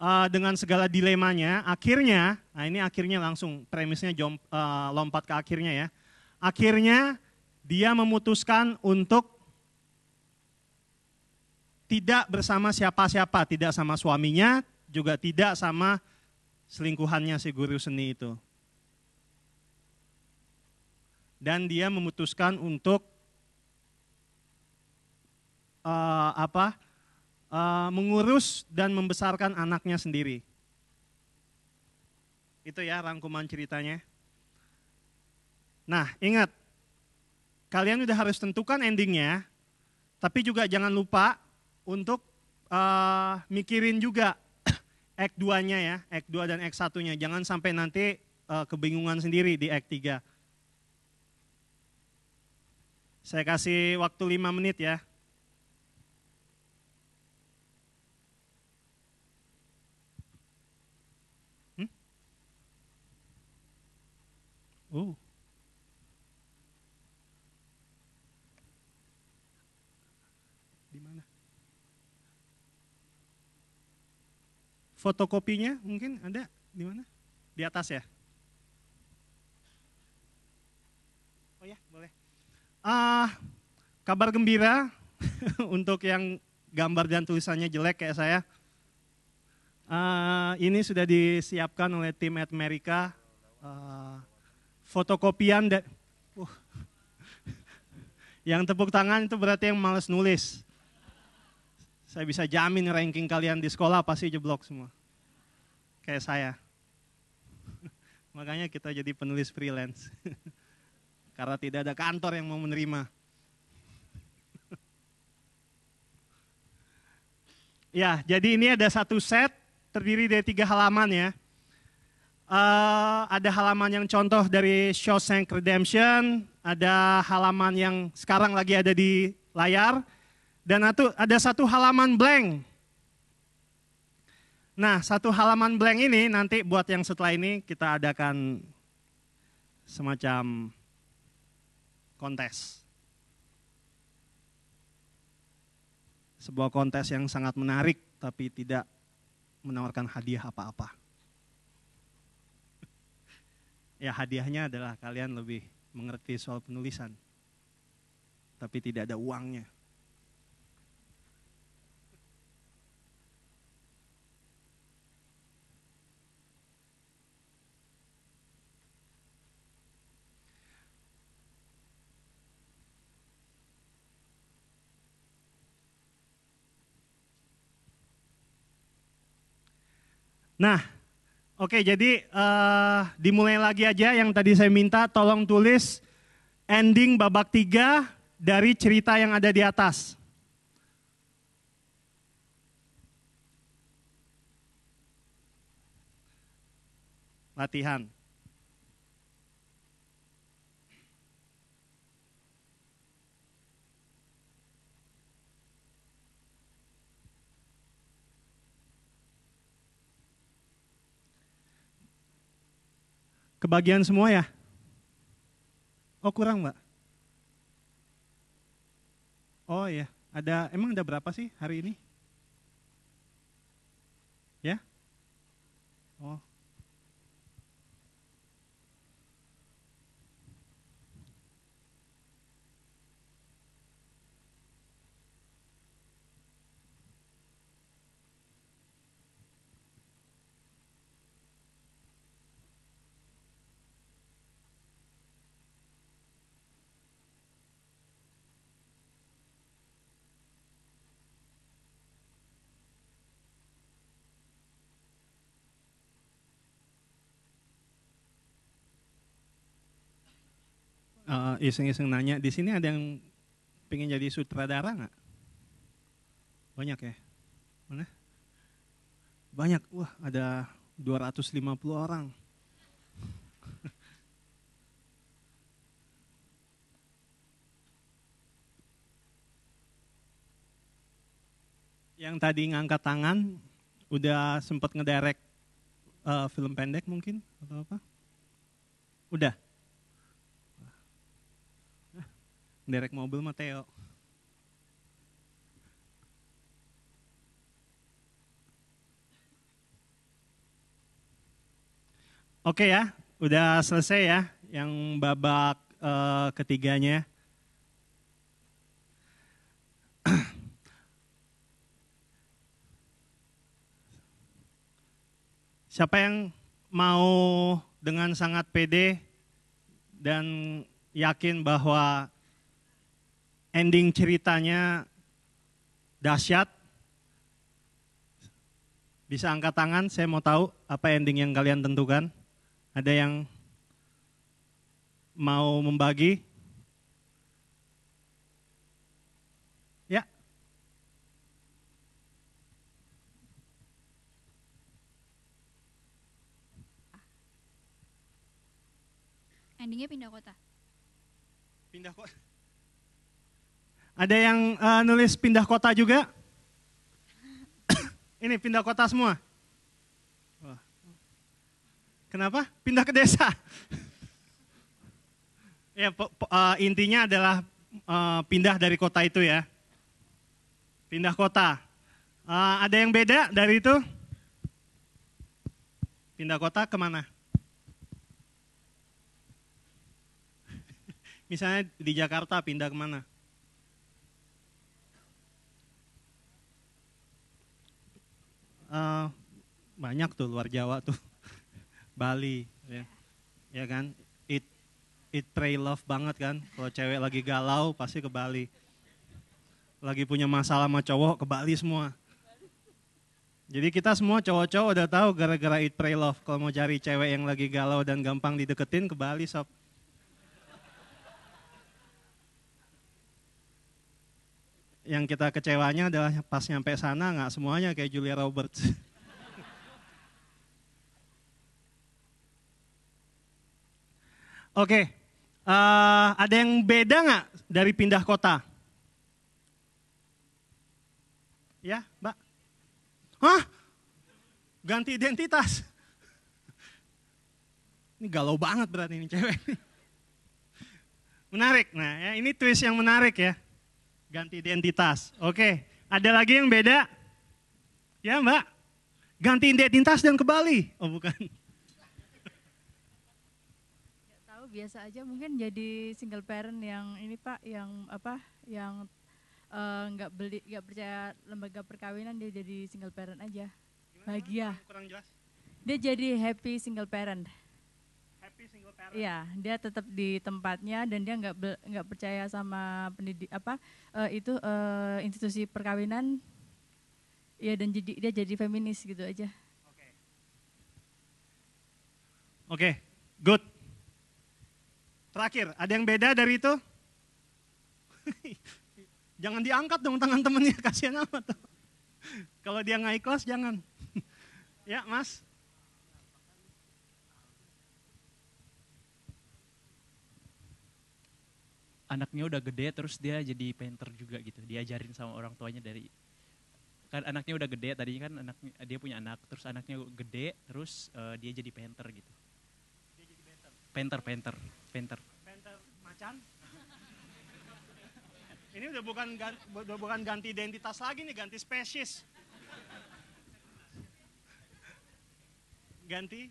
eh, dengan segala dilemanya, akhirnya, nah ini akhirnya langsung premisnya jom, uh, lompat ke akhirnya ya. Akhirnya dia memutuskan untuk tidak bersama siapa-siapa, tidak sama suaminya, juga tidak sama selingkuhannya si guru seni itu dan dia memutuskan untuk uh, apa uh, mengurus dan membesarkan anaknya sendiri. Itu ya rangkuman ceritanya. Nah ingat, kalian sudah harus tentukan endingnya, tapi juga jangan lupa untuk uh, mikirin juga act 2-nya ya, act 2 dan act 1-nya. Jangan sampai nanti uh, kebingungan sendiri di act 3. Saya kasih waktu 5 menit ya.
Hmm? Uh.
Di mana? Fotokopinya mungkin ada di mana? Di atas ya? Oh ya, boleh uh, kabar gembira untuk yang gambar dan tulisannya jelek kayak saya. Uh, ini sudah disiapkan oleh tim Amerika Uh, fotokopian da- uh, yang tepuk tangan itu berarti yang males nulis. Saya bisa jamin ranking kalian di sekolah pasti jeblok semua. Kayak saya. Makanya kita jadi penulis freelance. Karena tidak ada kantor yang mau menerima. ya, jadi ini ada satu set terdiri dari tiga halaman ya. Uh, ada halaman yang contoh dari Shawshank Redemption, ada halaman yang sekarang lagi ada di layar, dan ada satu halaman blank. Nah, satu halaman blank ini nanti buat yang setelah ini kita adakan semacam kontes. Sebuah kontes yang sangat menarik tapi tidak menawarkan hadiah apa-apa. Ya hadiahnya adalah kalian lebih mengerti soal penulisan. Tapi tidak ada uangnya.
Nah, oke
okay, jadi uh, dimulai lagi aja yang tadi saya minta tolong tulis ending babak tiga dari cerita yang ada di atas. Latihan. Kebagian semua ya? Oh kurang mbak? Oh iya, ada emang ada berapa sih hari ini? Ya? Oh, iseng-iseng nanya, di sini ada yang pengen jadi sutradara nggak? Banyak ya? Mana? Banyak, wah ada 250 orang. yang tadi ngangkat tangan udah sempat ngederek uh, film pendek mungkin atau apa? Udah. derek mobil Mateo. Oke ya, udah selesai ya yang babak e, ketiganya. Siapa yang mau dengan sangat pede dan yakin bahwa ending ceritanya dahsyat. Bisa angkat tangan, saya mau tahu apa ending yang kalian tentukan. Ada yang mau membagi? Ya.
Endingnya pindah kota.
Pindah kota. Ada yang uh, nulis pindah kota juga? Ini pindah kota semua. Kenapa? Pindah ke desa. ya po, po, uh, intinya adalah uh, pindah dari kota itu ya. Pindah kota. Uh, ada yang beda dari itu? Pindah kota kemana? Misalnya di Jakarta pindah kemana? uh, banyak tuh luar Jawa tuh Bali ya ya kan it it pray love banget kan kalau cewek lagi galau pasti ke Bali lagi punya masalah sama cowok ke Bali semua jadi kita semua cowok-cowok udah tahu gara-gara it pray love kalau mau cari cewek yang lagi galau dan gampang dideketin ke Bali sob yang kita kecewanya adalah pas nyampe sana nggak semuanya kayak Julia Roberts. Oke, okay. uh, eh, ada yang beda nggak dari pindah kota? Ya, Mbak? Hah? Ganti identitas? Ini galau banget berarti ini cewek. Menarik. Nah, ya, ini twist yang menarik ya. Ganti identitas. Oke, ada lagi yang beda? Ya mbak? Ganti identitas dan ke Bali? Oh bukan.
Gak tahu biasa aja mungkin jadi single parent yang ini pak yang apa yang eh, nggak uh, beli nggak percaya lembaga perkawinan dia jadi single parent aja bahagia kurang jelas dia jadi happy single parent Iya, dia tetap di tempatnya dan dia nggak nggak percaya sama pendidik apa uh, itu uh, institusi perkawinan. Ya dan jadi dia jadi feminis gitu aja. Oke. Okay.
okay, good.
Terakhir, ada yang beda dari itu?
jangan diangkat dong tangan temennya, kasihan amat. Kalau dia nggak ikhlas jangan. ya, Mas.
anaknya udah gede terus dia jadi painter juga gitu diajarin sama orang tuanya dari kan anaknya udah gede tadinya kan anak dia punya anak terus anaknya gede terus uh, dia jadi painter gitu dia jadi painter painter painter painter
painter macan ini udah bukan ganti, udah bukan ganti identitas lagi nih ganti spesies ganti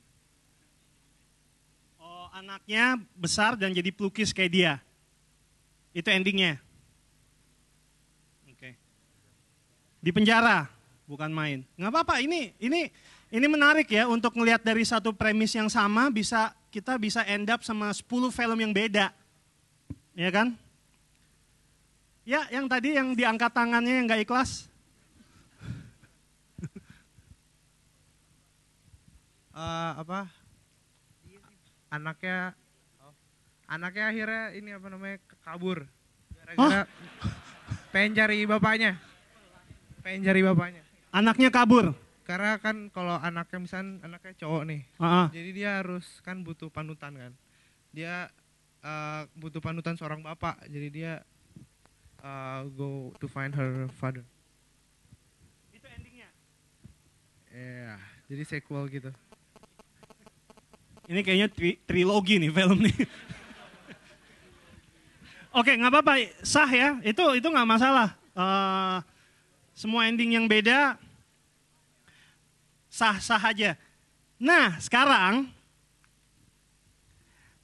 oh anaknya besar dan jadi pelukis kayak dia itu endingnya. Oke. Di penjara, bukan main. Nggak apa-apa, ini ini ini menarik ya untuk melihat dari satu premis yang sama bisa kita bisa end up sama 10 film yang beda. Ya kan? Ya, yang tadi yang diangkat tangannya yang nggak ikhlas. uh, apa?
Anaknya anaknya akhirnya ini apa namanya kabur gara-gara pengen cari bapaknya pengen cari bapaknya
anaknya kabur
karena kan kalau anaknya misal anaknya cowok nih uh-uh. jadi dia harus kan butuh panutan kan dia uh, butuh panutan seorang bapak jadi dia uh, go to find her father itu endingnya ya yeah, jadi sequel gitu
ini kayaknya tri- trilogi nih film nih Oke, nggak apa-apa, sah ya. Itu itu nggak masalah. Uh, semua ending yang beda sah-sah aja. Nah, sekarang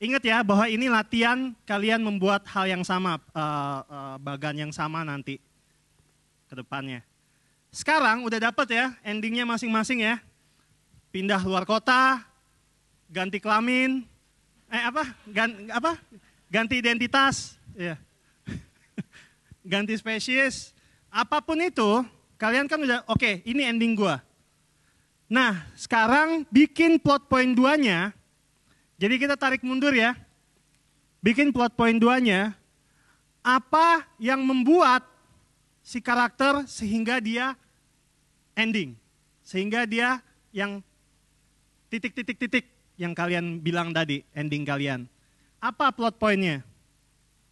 ingat ya bahwa ini latihan kalian membuat hal yang sama, uh, uh, bagan yang sama nanti ke depannya. Sekarang udah dapet ya endingnya masing-masing ya. Pindah luar kota, ganti kelamin, eh apa? Gan, apa? Ganti identitas, Iya. Ganti spesies, apapun itu, kalian kan udah oke, okay, ini ending gua. Nah, sekarang bikin plot point duanya. Jadi kita tarik mundur ya. Bikin plot point duanya. Apa yang membuat si karakter sehingga dia ending. Sehingga dia yang titik-titik-titik yang kalian bilang tadi, ending kalian. Apa plot pointnya?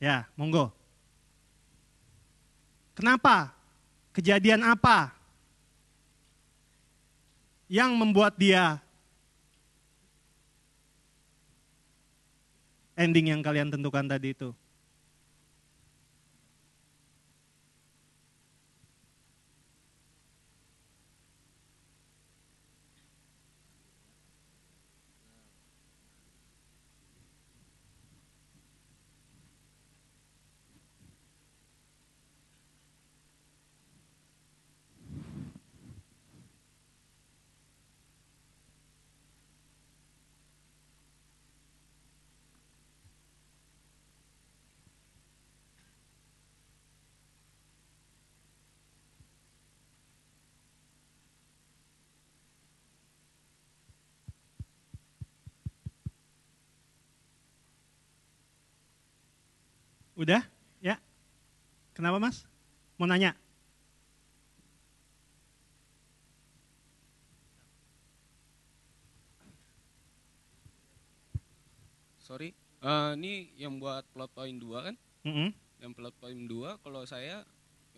Ya, monggo. Kenapa? Kejadian apa yang membuat dia ending yang kalian tentukan tadi itu? Udah? Ya? Kenapa mas? Mau nanya?
Sorry, uh, ini yang buat plot point 2 kan? Mm -hmm. Yang plot point 2 kalau saya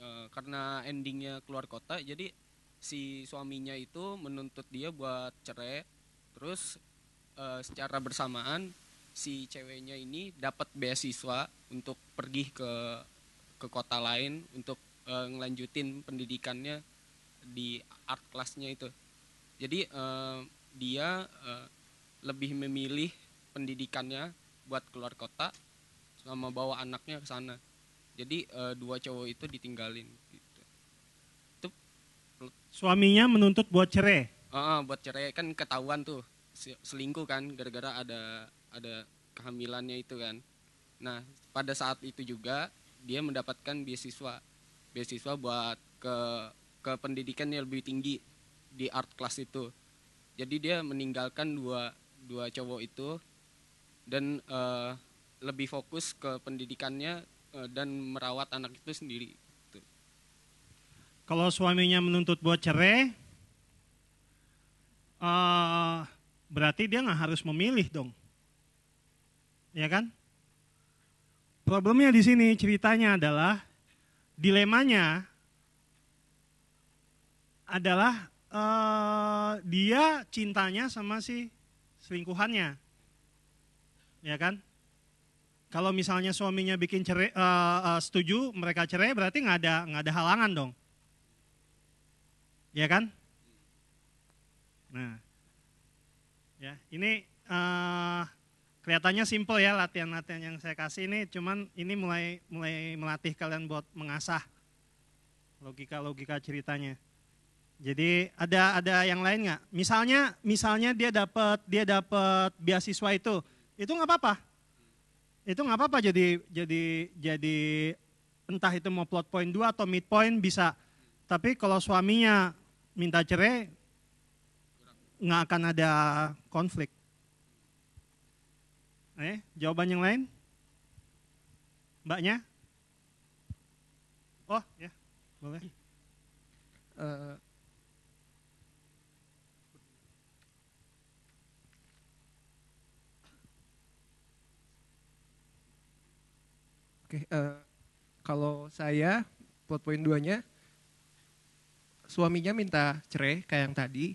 eh, karena endingnya keluar kota jadi si suaminya itu menuntut dia buat cerai terus uh, secara bersamaan si ceweknya ini dapat beasiswa untuk pergi ke ke kota lain untuk e, ngelanjutin pendidikannya di art kelasnya itu. Jadi e, dia e, lebih memilih pendidikannya buat keluar kota sama bawa anaknya ke sana. Jadi e, dua cowok itu ditinggalin. Gitu. Itu
suaminya menuntut buat cerai.
Uh, buat cerai kan ketahuan tuh selingkuh kan gara-gara ada ada kehamilannya itu kan. Nah, pada saat itu juga dia mendapatkan beasiswa beasiswa buat ke ke pendidikan yang lebih tinggi di art class itu. Jadi dia meninggalkan dua dua cowok itu dan uh, lebih fokus ke pendidikannya uh, dan merawat anak itu sendiri. Gitu.
Kalau suaminya menuntut buat cerai, uh, berarti dia nggak harus memilih dong ya kan? Problemnya di sini ceritanya adalah dilemanya adalah uh, dia cintanya sama si selingkuhannya, ya kan? Kalau misalnya suaminya bikin cerai, uh, uh, setuju mereka cerai berarti nggak ada nggak ada halangan dong, ya kan? Nah, ya ini uh, kelihatannya simple ya latihan-latihan yang saya kasih ini, cuman ini mulai mulai melatih kalian buat mengasah logika-logika ceritanya. Jadi ada ada yang lain nggak? Misalnya misalnya dia dapat dia dapat beasiswa itu, itu nggak apa-apa. Itu nggak apa-apa jadi jadi jadi entah itu mau plot point 2 atau mid point bisa. Tapi kalau suaminya minta cerai nggak akan ada konflik. Eh, jawaban yang lain? Mbaknya? Oh, ya, boleh.
Uh, Oke, okay, uh, eh, kalau saya plot point duanya suaminya minta cerai kayak yang tadi,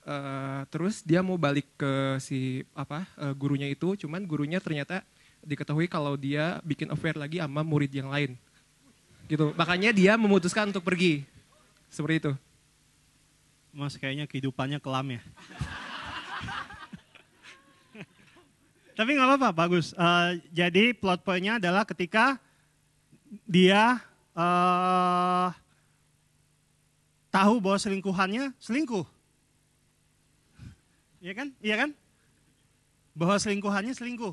Eh, terus dia mau balik ke si apa uh, gurunya itu, cuman gurunya ternyata diketahui kalau dia bikin affair lagi sama murid yang lain. Gitu. Makanya dia memutuskan untuk pergi. Seperti itu. Mas kayaknya kehidupannya kelam ya.
Tapi nggak apa-apa, bagus. Uh, jadi plot pointnya adalah ketika dia uh, tahu bahwa selingkuhannya selingkuh Iya kan? Iya kan? Bahwa selingkuhannya selingkuh.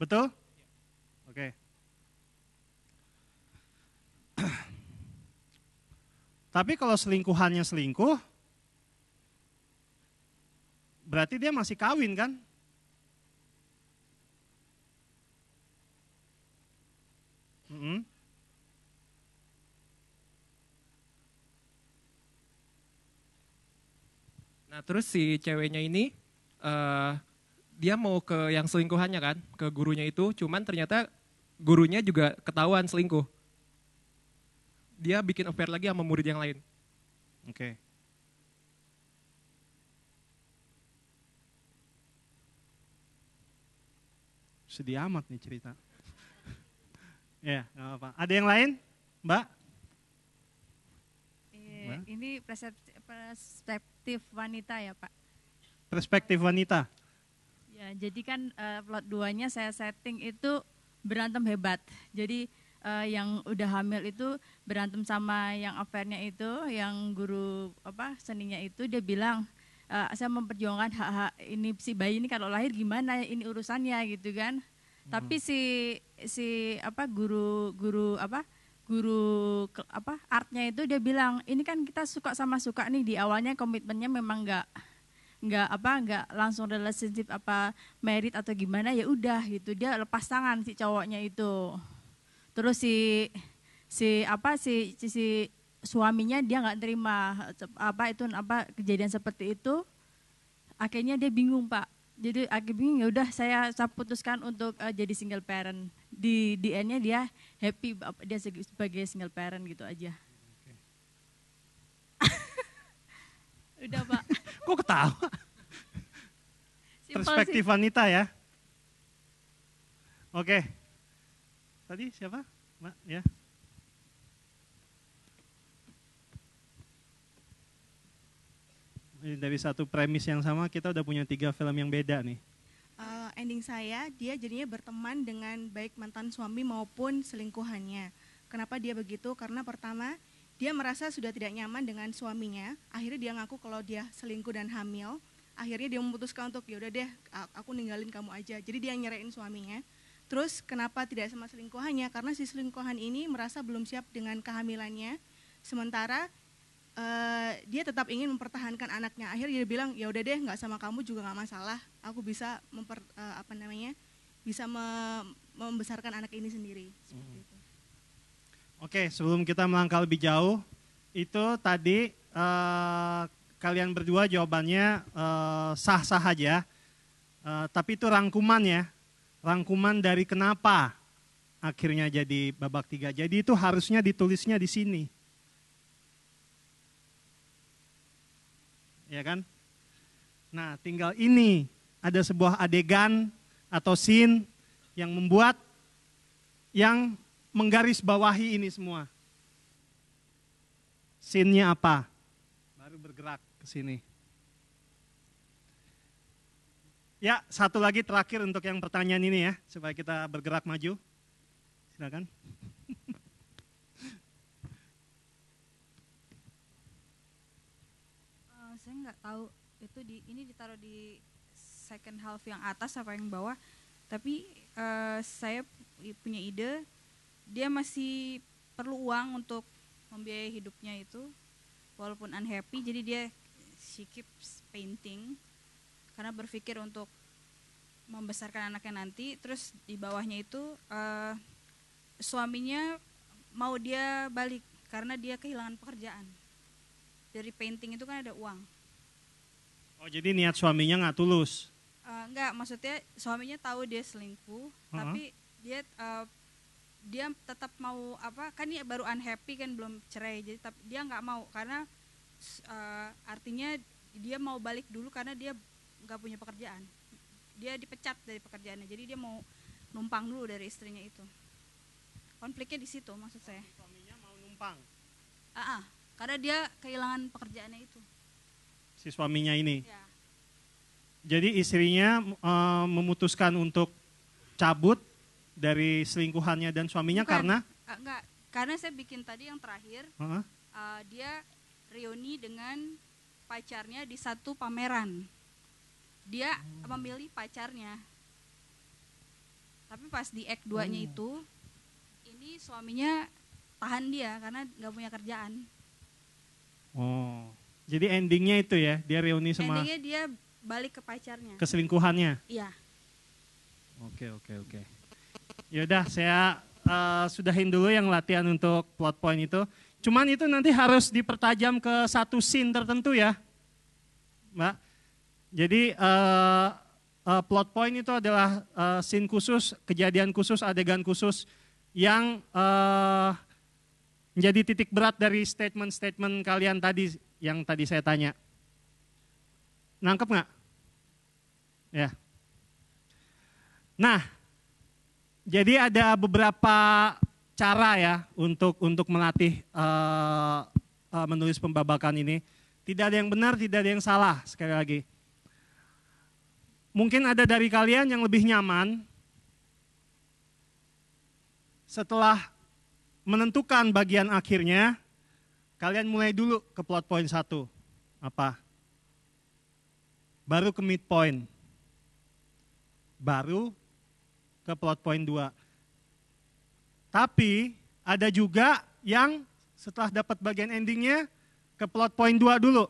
Betul? Oke. Okay. Tapi kalau selingkuhannya selingkuh, berarti dia masih kawin kan?
Mm -hmm. Nah terus si ceweknya ini uh, dia mau ke yang selingkuhannya kan, ke gurunya itu, cuman ternyata gurunya juga ketahuan selingkuh. Dia bikin affair lagi sama murid yang lain.
Oke. Okay. Sedih amat nih cerita. ya, yeah, apa-apa. Ada yang lain, Mbak?
ini perspektif wanita ya Pak.
Perspektif wanita.
Ya, jadi kan uh, plot duanya saya setting itu berantem hebat. Jadi uh, yang udah hamil itu berantem sama yang affairnya itu, yang guru apa seninya itu dia bilang uh, saya memperjuangkan hak-hak ini si bayi ini kalau lahir gimana ini urusannya gitu kan. Hmm. Tapi si si apa guru guru apa guru apa artnya itu dia bilang ini kan kita suka sama suka nih di awalnya komitmennya memang nggak nggak apa nggak langsung relationship apa merit atau gimana ya udah gitu dia lepas tangan si cowoknya itu terus si si apa si si, si suaminya dia nggak terima apa itu apa kejadian seperti itu akhirnya dia bingung pak jadi akhirnya ya udah saya, saya putuskan untuk uh, jadi single parent di di endnya dia happy dia sebagai single parent gitu aja. Okay. Udah pak. Kok ketawa?
Perspektif sih.
wanita ya. Oke. Okay. Tadi siapa? Mak ya. Dari satu premis yang sama kita udah punya tiga film yang beda nih
uh, ending saya dia jadinya berteman dengan baik mantan suami maupun selingkuhannya. Kenapa dia begitu? Karena pertama dia merasa sudah tidak nyaman dengan suaminya. Akhirnya dia ngaku kalau dia selingkuh dan hamil. Akhirnya dia memutuskan untuk ya udah deh aku ninggalin kamu aja. Jadi dia nyerain suaminya. Terus kenapa tidak sama selingkuhannya? Karena si selingkuhan ini merasa belum siap dengan kehamilannya. Sementara Eh, dia tetap ingin mempertahankan anaknya. Akhirnya dia bilang, ya udah deh, nggak sama kamu juga nggak masalah. Aku bisa memper uh, apa namanya, bisa me membesarkan anak ini sendiri. hmm.
Oke, Oke, sebelum kita melangkah lebih jauh, itu tadi uh, kalian berdua jawabannya sah-sah uh, aja. Uh, tapi itu rangkuman ya, rangkuman dari kenapa akhirnya jadi babak tiga. Jadi itu harusnya ditulisnya di sini ya kan? Nah, tinggal ini ada sebuah adegan atau scene yang membuat yang menggaris bawahi ini semua. Scene-nya apa? Baru bergerak ke sini. Ya, satu lagi terakhir untuk yang pertanyaan ini ya, supaya kita bergerak maju. Silakan.
tahu itu di ini ditaruh di second half yang atas apa yang bawah tapi uh, saya punya ide dia masih perlu uang untuk membiayai hidupnya itu walaupun unhappy jadi dia she keeps painting karena berpikir untuk membesarkan anaknya nanti terus di bawahnya itu uh, suaminya mau dia balik karena dia kehilangan pekerjaan dari painting itu kan ada uang
Oh jadi niat suaminya nggak tulus?
Uh, eh, enggak, maksudnya suaminya tahu dia selingkuh, uh -huh. tapi dia uh, dia tetap mau apa? Kan dia baru unhappy kan belum cerai, jadi tapi dia nggak mau karena uh, artinya dia mau balik dulu karena dia nggak punya pekerjaan. Dia dipecat dari pekerjaannya, jadi dia mau numpang dulu dari istrinya itu. Konfliknya di situ maksud saya. Suaminya mau numpang. Ah, uh -uh, karena dia kehilangan pekerjaannya itu
si suaminya ini. Ya. Jadi istrinya e, memutuskan untuk cabut dari selingkuhannya dan suaminya Bukan, karena
eh, enggak karena saya bikin tadi yang terakhir uh -huh. uh, dia reuni dengan pacarnya di satu pameran. Dia hmm. memilih pacarnya. Tapi pas di act 2-nya hmm. itu ini suaminya tahan dia karena nggak punya kerjaan.
Oh. Jadi endingnya itu ya, dia reuni sama Endingnya
dia balik ke pacarnya. Keselingkuhannya. Iya.
Oke, oke, oke. Yaudah, saya uh, sudahin dulu yang latihan untuk plot point itu. Cuman itu nanti harus dipertajam ke satu scene tertentu ya, Mbak. Jadi uh, uh, plot point itu adalah uh, scene khusus, kejadian khusus, adegan khusus yang uh, menjadi titik berat dari statement-statement kalian tadi yang tadi saya tanya. Nangkep nggak? Ya. Nah, jadi ada beberapa cara ya untuk untuk melatih uh, uh, menulis pembabakan ini. Tidak ada yang benar, tidak ada yang salah sekali lagi. Mungkin ada dari kalian yang lebih nyaman setelah menentukan bagian akhirnya, Kalian mulai dulu ke plot point satu. Apa? Baru ke midpoint. Baru ke plot point dua. Tapi ada juga yang setelah dapat bagian endingnya ke plot point dua dulu.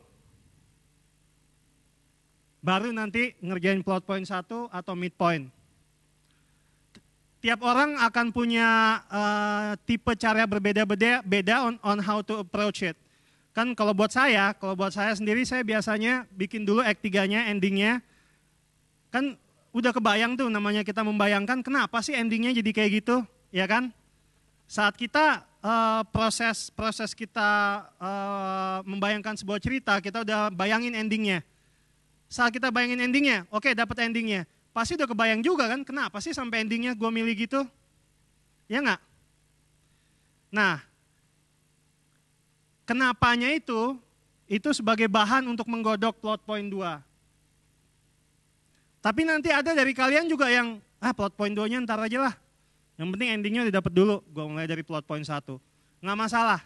Baru nanti ngerjain plot point satu atau midpoint tiap orang akan punya uh, tipe cara berbeda-beda beda on, on how to approach it. Kan kalau buat saya, kalau buat saya sendiri saya biasanya bikin dulu act 3-nya, endingnya. Kan udah kebayang tuh namanya kita membayangkan kenapa sih endingnya jadi kayak gitu, ya kan? Saat kita proses eh, proses proses kita uh, membayangkan sebuah cerita, kita udah bayangin endingnya. Saat kita bayangin endingnya, oke okay, dapat endingnya pasti udah kebayang juga kan, kenapa sih sampai endingnya gue milih gitu? Ya nggak? Nah, kenapanya itu, itu sebagai bahan untuk menggodok plot point 2. Tapi nanti ada dari kalian juga yang, ah plot point 2-nya ntar aja lah. Yang penting endingnya udah dapet dulu, gue mulai dari plot point 1. Nggak masalah.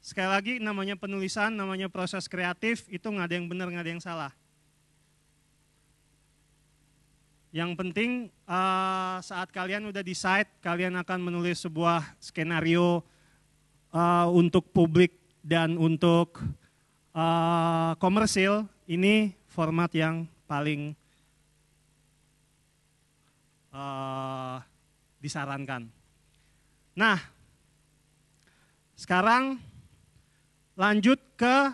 Sekali lagi namanya penulisan, namanya proses kreatif, itu nggak ada yang benar, nggak ada yang salah. Yang penting uh, saat kalian udah decide kalian akan menulis sebuah skenario uh, untuk publik dan untuk uh, komersil, ini format yang paling uh, disarankan. Nah, sekarang lanjut ke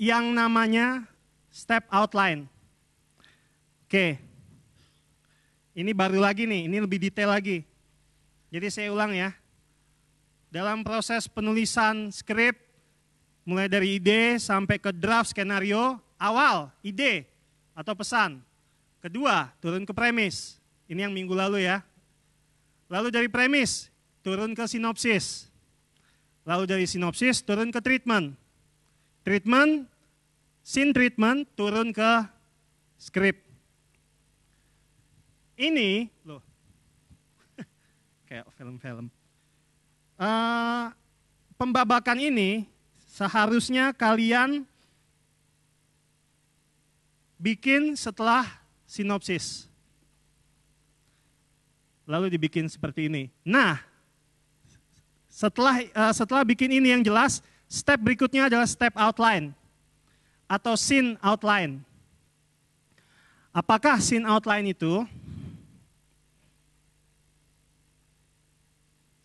yang namanya step outline. Oke. Ini baru lagi nih, ini lebih detail lagi. Jadi saya ulang ya. Dalam proses penulisan skrip, mulai dari ide sampai ke draft skenario, awal ide atau pesan. Kedua, turun ke premis. Ini yang minggu lalu ya. Lalu dari premis, turun ke sinopsis. Lalu dari sinopsis, turun ke treatment. Treatment, scene treatment, turun ke script ini loh kayak film-film. Uh, pembabakan ini seharusnya kalian bikin setelah sinopsis. Lalu dibikin seperti ini. Nah, setelah uh, setelah bikin ini yang jelas, step berikutnya adalah step outline atau scene outline. Apakah scene outline itu?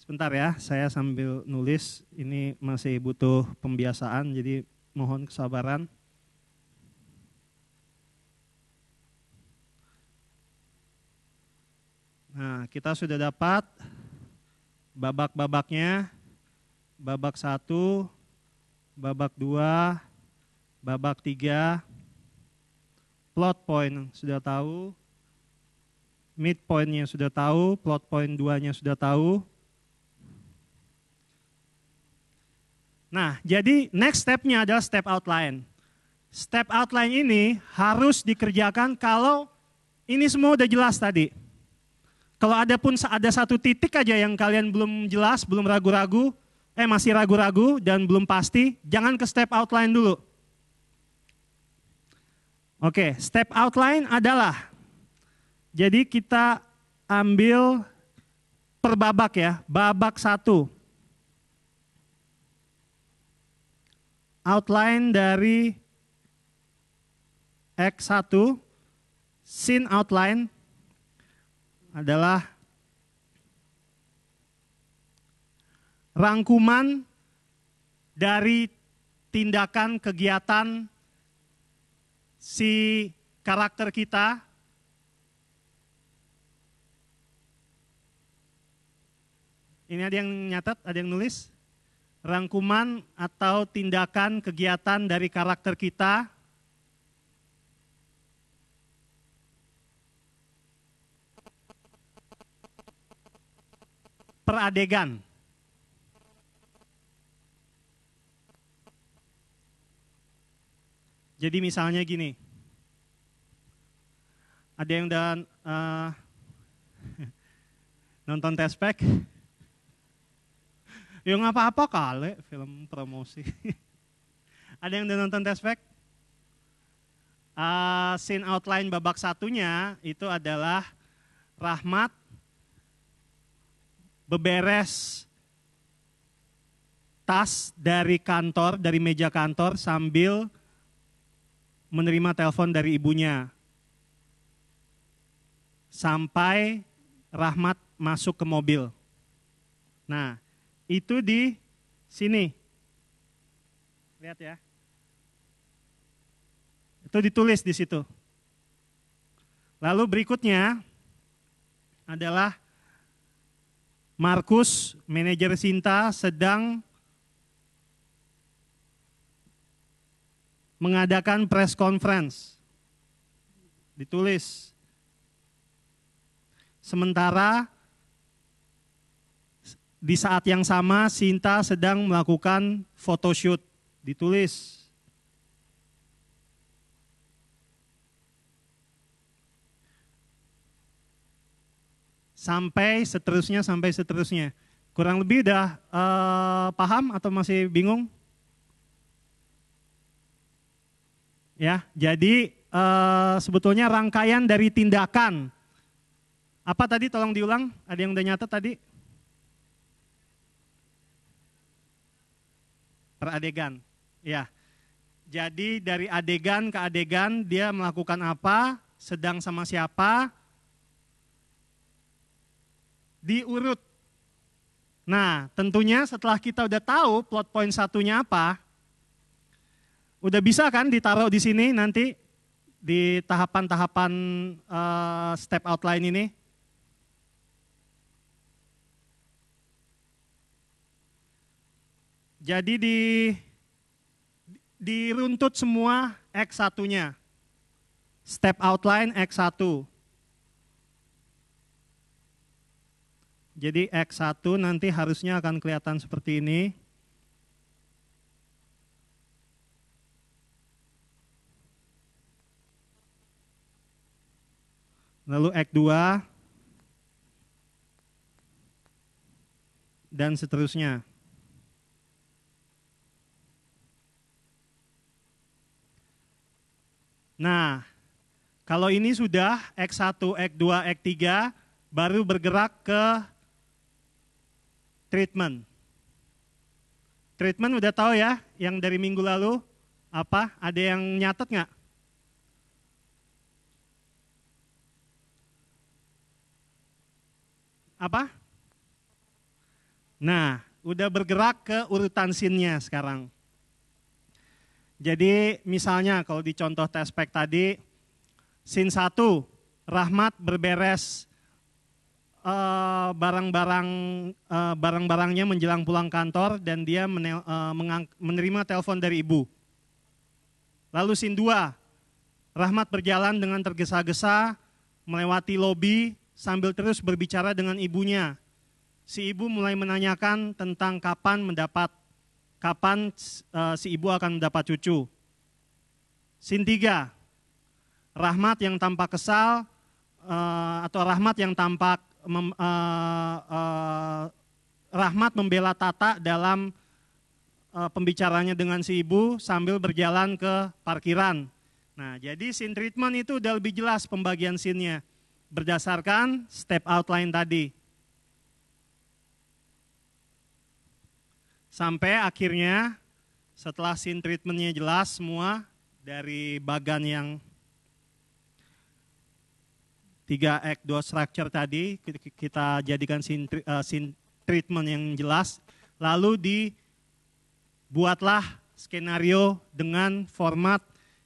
Sebentar ya, saya sambil nulis ini masih butuh pembiasaan jadi mohon kesabaran. Nah, kita sudah dapat babak-babaknya. Babak satu, babak dua, babak tiga. Plot point sudah tahu. Midpointnya sudah tahu, plot point duanya sudah tahu. Nah, jadi next stepnya adalah step outline. Step outline ini harus dikerjakan kalau ini semua udah jelas tadi. Kalau ada pun ada satu titik aja yang kalian belum jelas, belum ragu-ragu, eh masih ragu-ragu dan belum pasti, jangan ke step outline dulu. Oke, step outline adalah, jadi kita ambil per babak ya, babak satu. outline dari X1, sin outline adalah rangkuman dari tindakan kegiatan si karakter kita Ini ada yang nyatat, ada yang nulis? rangkuman atau tindakan kegiatan dari karakter kita peradegan. Jadi misalnya gini, ada yang dan uh, eh, nonton tespek, Ya nggak apa-apa kali film promosi. Ada yang udah nonton test Uh, ah, scene outline babak satunya itu adalah Rahmat beberes tas dari kantor, dari meja kantor sambil menerima telepon dari ibunya. Sampai Rahmat masuk ke mobil. Nah, itu di sini. Lihat ya. Itu ditulis di situ. Lalu berikutnya adalah Markus, manajer Sinta sedang mengadakan press conference. Ditulis. Sementara di saat yang sama Sinta sedang melakukan photoshoot. Ditulis. Sampai seterusnya, sampai seterusnya. Kurang lebih udah uh, paham atau masih bingung? Ya, jadi uh, sebetulnya rangkaian dari tindakan. Apa tadi tolong diulang? Ada yang udah nyata tadi? peradegan. Ya. Jadi dari adegan ke adegan dia melakukan apa, sedang sama siapa, diurut. Nah, tentunya setelah kita udah tahu plot point satunya apa, udah bisa kan ditaruh di sini nanti di tahapan-tahapan uh, step outline ini Jadi di diruntut semua X1-nya. Step outline X1. Jadi X1 nanti harusnya akan kelihatan seperti ini. lalu X2, dan seterusnya. Nah, kalau ini sudah X1, X2, X3, baru bergerak ke treatment. Treatment udah tahu ya, yang dari minggu lalu apa? Ada yang nyatet nggak? Apa? Nah, udah bergerak ke urutan sinnya sekarang. Jadi misalnya kalau di contoh tespek tadi, sin 1, rahmat berberes eh, barang-barang uh, barang-barangnya menjelang pulang kantor dan dia uh, menerima telepon dari ibu. Lalu sin 2, Rahmat berjalan dengan tergesa-gesa melewati lobi sambil terus berbicara dengan ibunya. Si ibu mulai menanyakan tentang kapan mendapat kapan uh, si ibu akan mendapat cucu. Sin tiga, rahmat yang tampak kesal uh, atau rahmat yang tampak mem, uh, uh, rahmat membela tata dalam uh, pembicaranya dengan si ibu sambil berjalan ke parkiran. Nah, jadi sin treatment itu udah lebih jelas pembagian sinnya berdasarkan step outline tadi. Sampai akhirnya setelah scene treatmentnya jelas semua dari bagan yang 3 act 2 structure tadi kita jadikan scene, uh, scene treatment yang jelas lalu dibuatlah skenario dengan format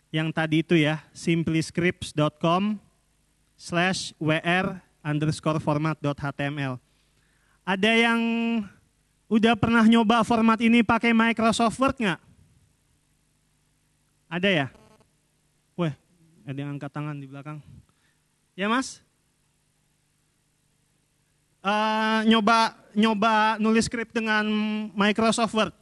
yang tadi itu ya simplyscripts.com slash wr underscore format.html ada yang Udah pernah nyoba format ini pakai Microsoft Word nggak? Ada ya? Wah, ada yang angkat tangan di belakang. Ya mas? Uh, nyoba nyoba nulis script dengan Microsoft Word.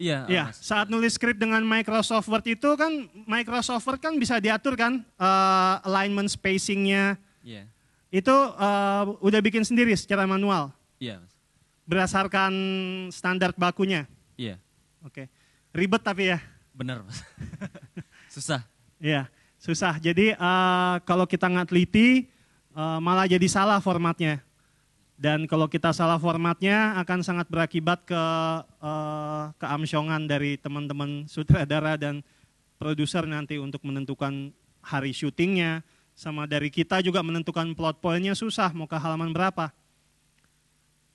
Iya. Iya. Saat nulis script dengan Microsoft Word itu kan Microsoft Word kan bisa diatur kan uh, alignment spacingnya, Yeah. Itu uh, udah bikin sendiri secara manual. Iya. Yeah. Berdasarkan standar bakunya. Iya. Yeah. Oke. Okay. Ribet tapi ya.
Bener. susah.
Iya, susah. Jadi uh, kalau kita teliti, uh, malah jadi salah formatnya. Dan kalau kita salah formatnya akan sangat berakibat ke uh, keamsyongan dari teman-teman sutradara dan produser nanti untuk menentukan hari syutingnya, sama dari kita juga menentukan plot pointnya susah, mau ke halaman berapa.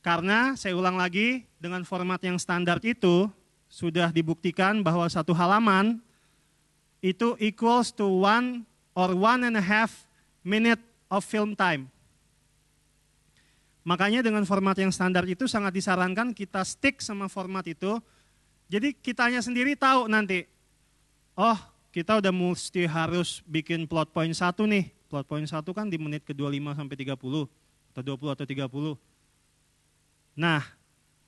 Karena saya ulang lagi, dengan format yang standar itu, sudah dibuktikan bahwa satu halaman itu equals to one or one and a half minute of film time. Makanya dengan format yang standar itu sangat disarankan kita stick sama format itu. Jadi kitanya sendiri tahu nanti, oh kita udah mesti harus bikin plot point satu nih. Plot point satu kan di menit ke-25 sampai 30 atau 20 atau 30. Nah,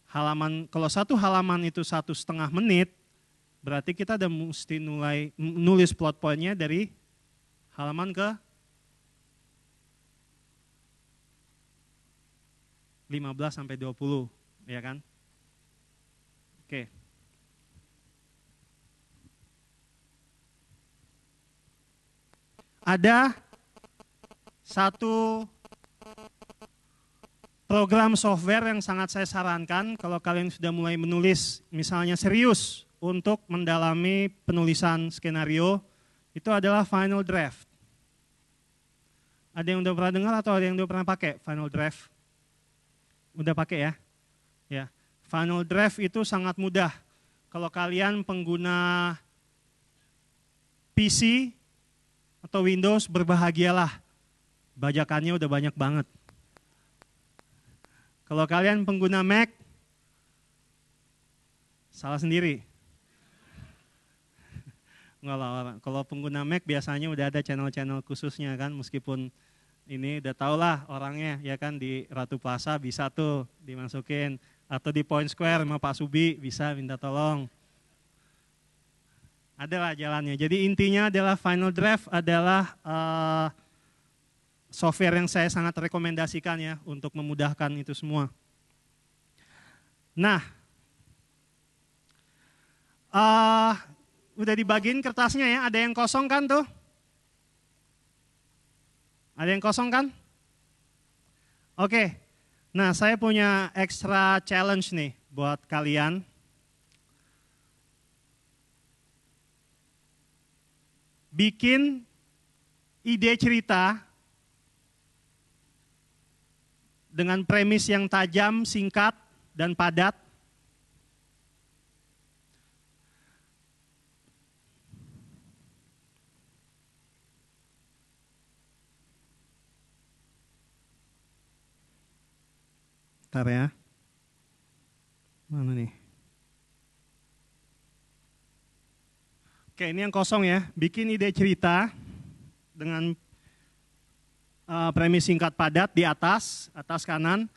halaman kalau satu halaman itu satu setengah menit, berarti kita udah mesti nulai nulis plot pointnya dari halaman ke 15 sampai 20, ya kan? ada satu program software yang sangat saya sarankan kalau kalian sudah mulai menulis misalnya serius untuk mendalami penulisan skenario itu adalah Final Draft. Ada yang udah pernah dengar atau ada yang udah pernah pakai Final Draft? Udah pakai ya? Ya. Final Draft itu sangat mudah. Kalau kalian pengguna PC atau Windows berbahagialah. Bajakannya udah banyak banget. Kalau kalian pengguna Mac, salah sendiri. Enggak lah, kalau pengguna Mac biasanya udah ada channel-channel khususnya kan, meskipun ini udah tau lah orangnya ya kan di Ratu Plaza bisa tuh dimasukin atau di Point Square sama Pak Subi bisa minta tolong. Adalah jalannya. Jadi intinya adalah Final Draft adalah uh, software yang saya sangat rekomendasikan ya untuk memudahkan itu semua. Nah, uh, udah dibagiin kertasnya ya, ada yang kosong kan tuh? Ada yang kosong kan? Oke, nah saya punya extra challenge nih buat kalian. bikin ide cerita dengan premis yang tajam, singkat, dan padat. Bentar ya. Mana nih? Oke, ini yang kosong ya. Bikin ide cerita dengan uh, eh, premis singkat padat di atas, atas kanan.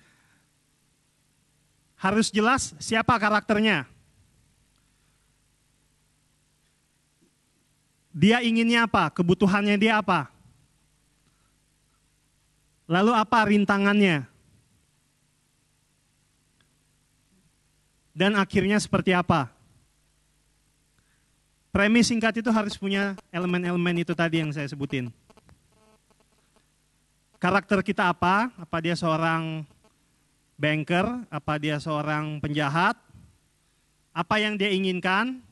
Harus jelas siapa karakternya. Dia inginnya apa? Kebutuhannya dia apa? Lalu apa rintangannya? Dan akhirnya seperti apa? Premis singkat itu harus punya elemen-elemen itu tadi yang saya sebutin. Karakter kita apa? Apa dia seorang banker? Apa dia seorang penjahat? Apa yang dia inginkan?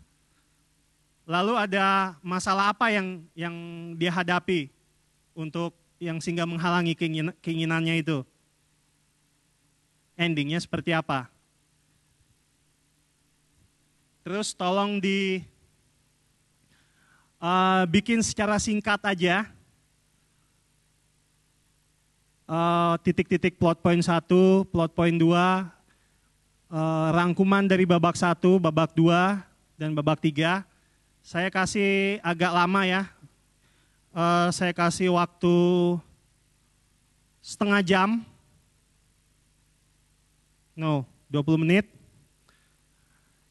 Lalu ada masalah apa yang yang dia hadapi untuk yang sehingga menghalangi keinginannya itu? Endingnya seperti apa? Terus tolong di uh, bikin secara singkat aja. Eh, titik-titik uh, plot point 1, plot point 2, uh, eh, rangkuman dari babak 1, babak 2, dan babak 3. Saya kasih agak lama ya. Uh, saya kasih waktu setengah jam. No, 20 menit.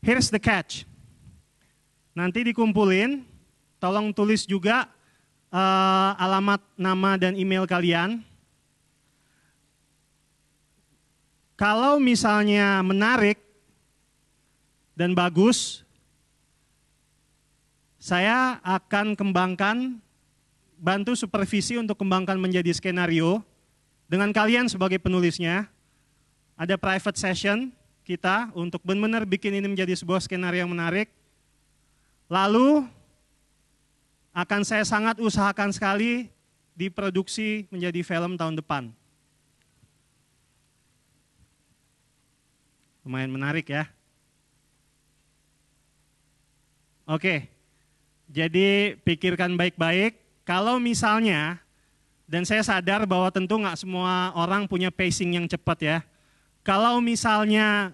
Here's the catch. Nanti dikumpulin, Tolong tulis juga uh, alamat, nama, dan email kalian. Kalau misalnya menarik dan bagus, saya akan kembangkan, bantu supervisi untuk kembangkan menjadi skenario dengan kalian sebagai penulisnya. Ada private session kita untuk benar-benar bikin ini menjadi sebuah skenario yang menarik. Lalu akan saya sangat usahakan sekali diproduksi menjadi film tahun depan. Lumayan menarik ya. Oke, jadi pikirkan baik-baik. Kalau misalnya, dan saya sadar bahwa tentu nggak semua orang punya pacing yang cepat ya. Kalau misalnya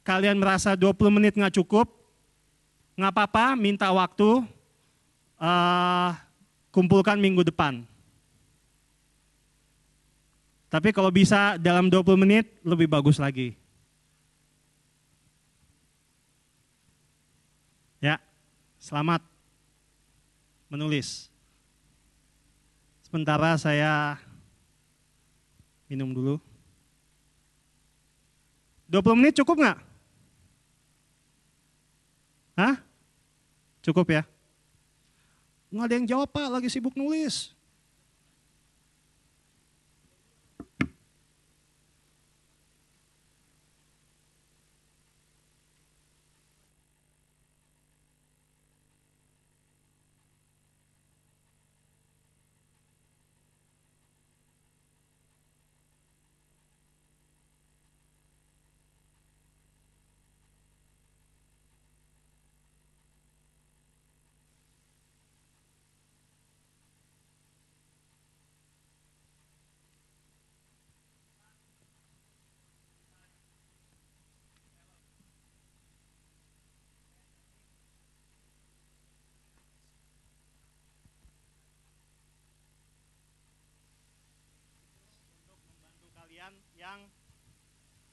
kalian merasa 20 menit nggak cukup, nggak apa-apa, minta waktu, uh, kumpulkan minggu depan. Tapi kalau bisa dalam 20 menit lebih bagus lagi. Ya, selamat menulis. Sementara saya minum dulu. 20 menit cukup nggak? Hah? Cukup ya? Nggak ada yang jawab pak, lagi sibuk nulis.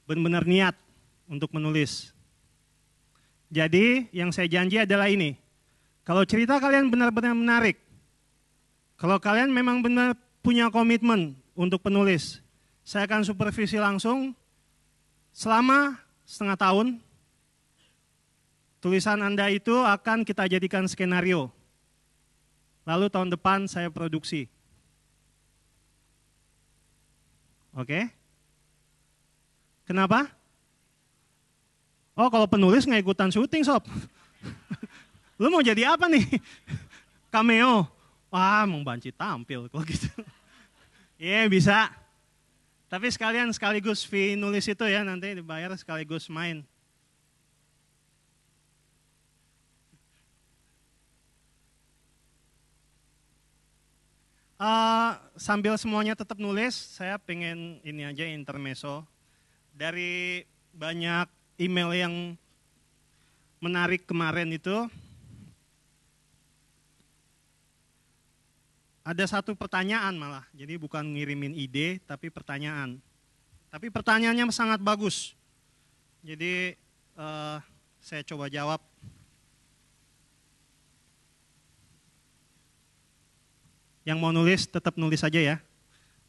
benar-benar niat untuk menulis. Jadi yang saya janji adalah ini. Kalau cerita kalian benar-benar menarik, kalau kalian memang benar punya komitmen untuk penulis, saya akan supervisi langsung selama setengah tahun. Tulisan Anda itu akan kita jadikan skenario. Lalu tahun depan saya produksi. Oke? Okay? Kenapa? Oh, kalau penulis nggak ikutan syuting, sob. Lu mau jadi apa nih? Cameo. Wah, mau banci tampil kok gitu. Iya, yeah, bisa. Tapi sekalian sekaligus fee nulis itu ya, nanti dibayar sekaligus main. Uh, sambil semuanya tetap nulis, saya pengen ini aja intermeso dari banyak email yang menarik kemarin itu ada satu pertanyaan malah. Jadi bukan ngirimin ide tapi pertanyaan. Tapi pertanyaannya sangat bagus. Jadi uh, saya coba jawab. Yang mau nulis tetap nulis aja ya.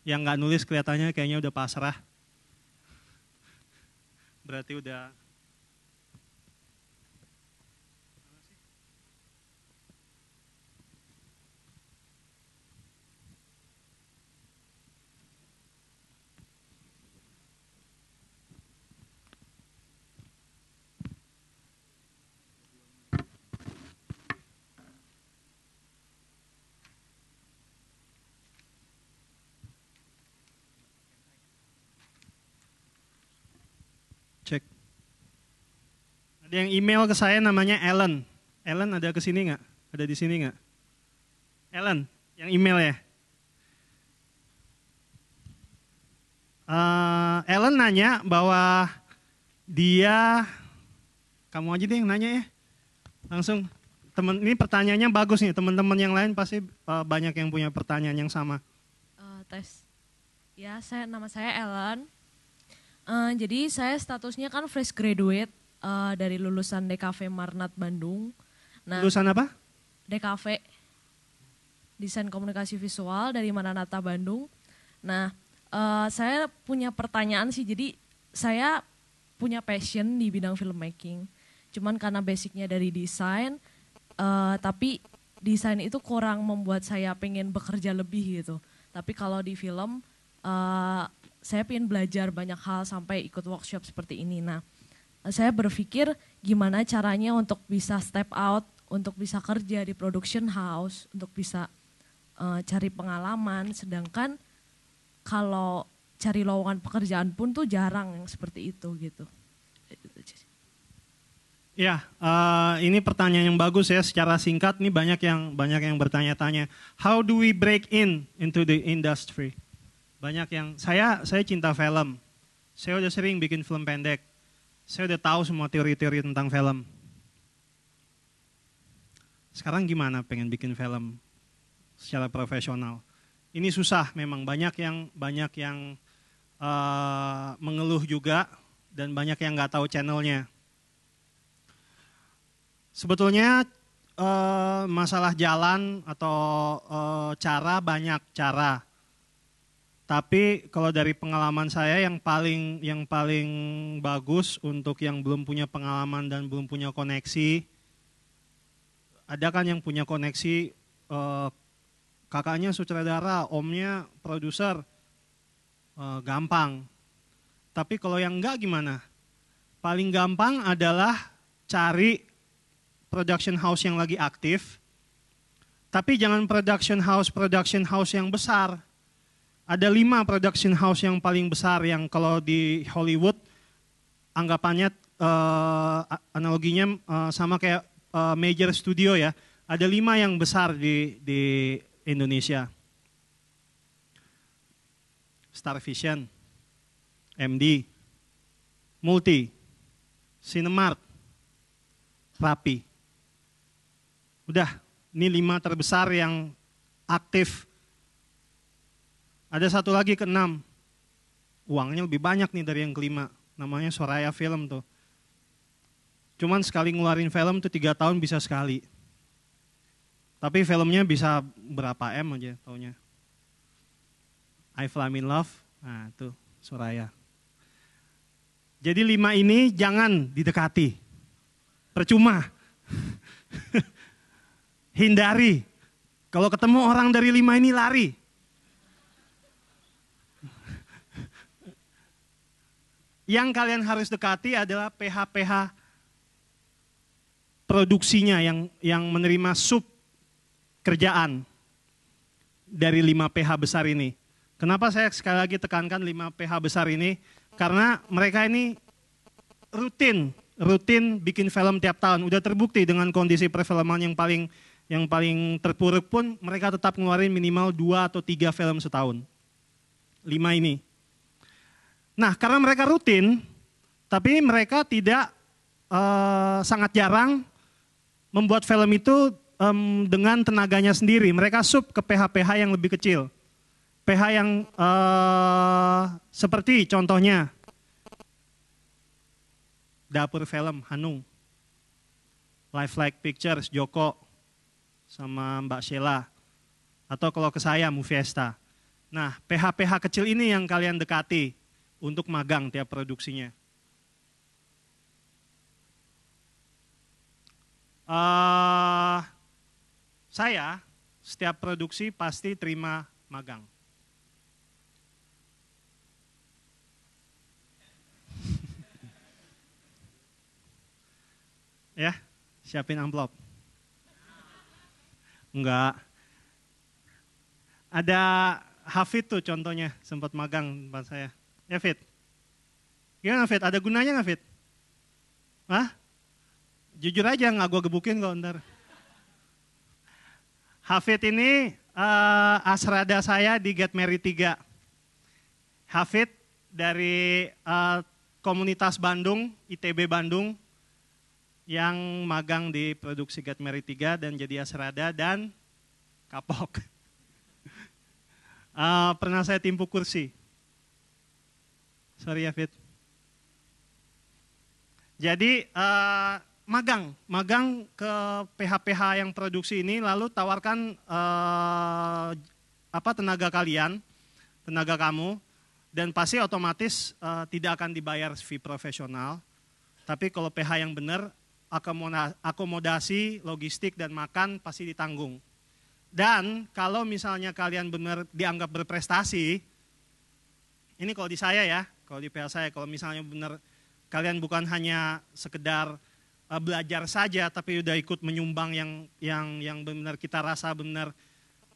Yang nggak nulis kelihatannya kayaknya udah pasrah berarti udah Ada yang email ke saya namanya Ellen. Ellen ada ke sini nggak? Ada di sini nggak? Ellen, yang email ya. Uh, Ellen nanya bahwa dia, kamu aja deh yang nanya ya. Langsung, temen, ini pertanyaannya bagus nih, teman-teman yang lain pasti uh, banyak yang punya pertanyaan yang sama.
Uh, tes, ya saya nama saya Ellen. Uh, jadi saya statusnya kan fresh graduate uh, dari lulusan DKV Marnat Bandung. Nah, lulusan apa? DKV Desain Komunikasi Visual dari Mananata Bandung. Nah, uh, saya punya pertanyaan sih. Jadi saya punya passion di bidang filmmaking. Cuman karena basicnya dari desain, uh, tapi desain itu kurang membuat saya pengen bekerja lebih gitu. Tapi kalau di film, uh, saya pengen belajar banyak hal sampai ikut workshop seperti ini. Nah, saya berpikir gimana caranya untuk bisa step out, untuk bisa kerja di production house, untuk bisa uh, cari pengalaman. Sedangkan kalau cari lowongan pekerjaan pun tuh jarang yang seperti itu gitu.
Ya, uh, ini pertanyaan yang bagus ya. Secara singkat nih banyak yang banyak yang bertanya-tanya. How do we break in into the industry? Banyak yang saya saya cinta film. Saya udah sering bikin film pendek saya udah tahu semua teori-teori tentang film. Sekarang gimana pengen bikin film secara profesional? Ini susah memang banyak yang banyak yang uh, mengeluh juga dan banyak yang nggak tahu channelnya. Sebetulnya uh, masalah jalan atau uh, cara banyak cara tapi kalau dari pengalaman saya yang paling yang paling bagus untuk yang belum punya pengalaman dan belum punya koneksi, ada kan yang punya koneksi eh, kakaknya sutradara, omnya produser, eh, gampang. Tapi kalau yang enggak gimana? Paling gampang adalah cari production house yang lagi aktif, tapi jangan production house production house yang besar ada lima production house yang paling besar yang kalau di Hollywood anggapannya uh, analoginya uh, sama kayak uh, major studio ya. Ada lima yang besar di di Indonesia. Star Vision, MD, Multi, Cinemark, Rapi. Udah, ini lima terbesar yang aktif ada satu lagi keenam, uangnya lebih banyak nih dari yang kelima, namanya Soraya Film tuh. Cuman sekali ngeluarin film tuh tiga tahun bisa sekali. Tapi filmnya bisa berapa M aja taunya. I in Love, nah itu Soraya. Jadi lima ini jangan didekati. Percuma. Hindari. Kalau ketemu orang dari lima ini lari. yang kalian harus dekati adalah PH-PH produksinya yang yang menerima sub kerjaan dari 5 PH besar ini. Kenapa saya sekali lagi tekankan 5 PH besar ini? Karena mereka ini rutin, rutin bikin film tiap tahun. Udah terbukti dengan kondisi perfilman yang paling yang paling terpuruk pun mereka tetap ngeluarin minimal 2 atau 3 film setahun. 5 ini. Nah, karena mereka rutin, tapi mereka tidak uh, sangat jarang membuat film itu um, dengan tenaganya sendiri. Mereka sub ke pH-pH yang lebih kecil. pH yang uh, seperti contohnya dapur film Hanung, Life Like Pictures Joko sama Mbak Sheila atau kalau ke saya Mufiesta. Nah, pH-pH kecil ini yang kalian dekati untuk magang tiap produksinya. Uh, saya setiap produksi pasti terima magang. ya, siapin amplop. Enggak. Ada Hafid tuh contohnya, sempat magang tempat saya. Ya Fit? Gimana Fit? Ada gunanya nggak Fit? Hah? Jujur aja nggak gue gebukin kok ntar. Hafid ini uh, asrada saya di Get Married 3. Hafid dari uh, komunitas Bandung, ITB Bandung, yang magang di produksi Get Married 3 dan jadi asrada dan kapok. uh, pernah saya timpuk kursi. Sorry ya Fit. Jadi uh, magang, magang ke PH-PH yang produksi ini lalu tawarkan uh, apa tenaga kalian, tenaga kamu dan pasti otomatis uh, tidak akan dibayar fee profesional. Tapi kalau PH yang benar akomodasi, logistik dan makan pasti ditanggung. Dan kalau misalnya kalian benar dianggap berprestasi, ini kalau di saya ya, kalau di PR saya, kalau misalnya benar kalian bukan hanya sekedar uh, belajar saja, tapi udah ikut menyumbang yang yang yang benar kita rasa benar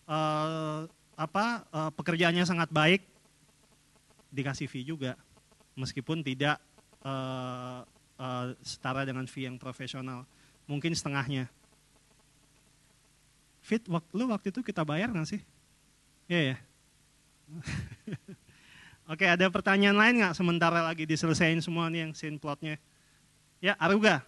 uh, apa uh, pekerjaannya sangat baik, dikasih fee juga, meskipun tidak uh, uh, setara dengan fee yang profesional, mungkin setengahnya. Fit, waktu lu waktu itu kita bayar nggak sih? Iya yeah, Yeah. Oke, ada pertanyaan lain nggak sementara lagi diselesaikan semua nih yang scene plotnya? Ya, Aruga.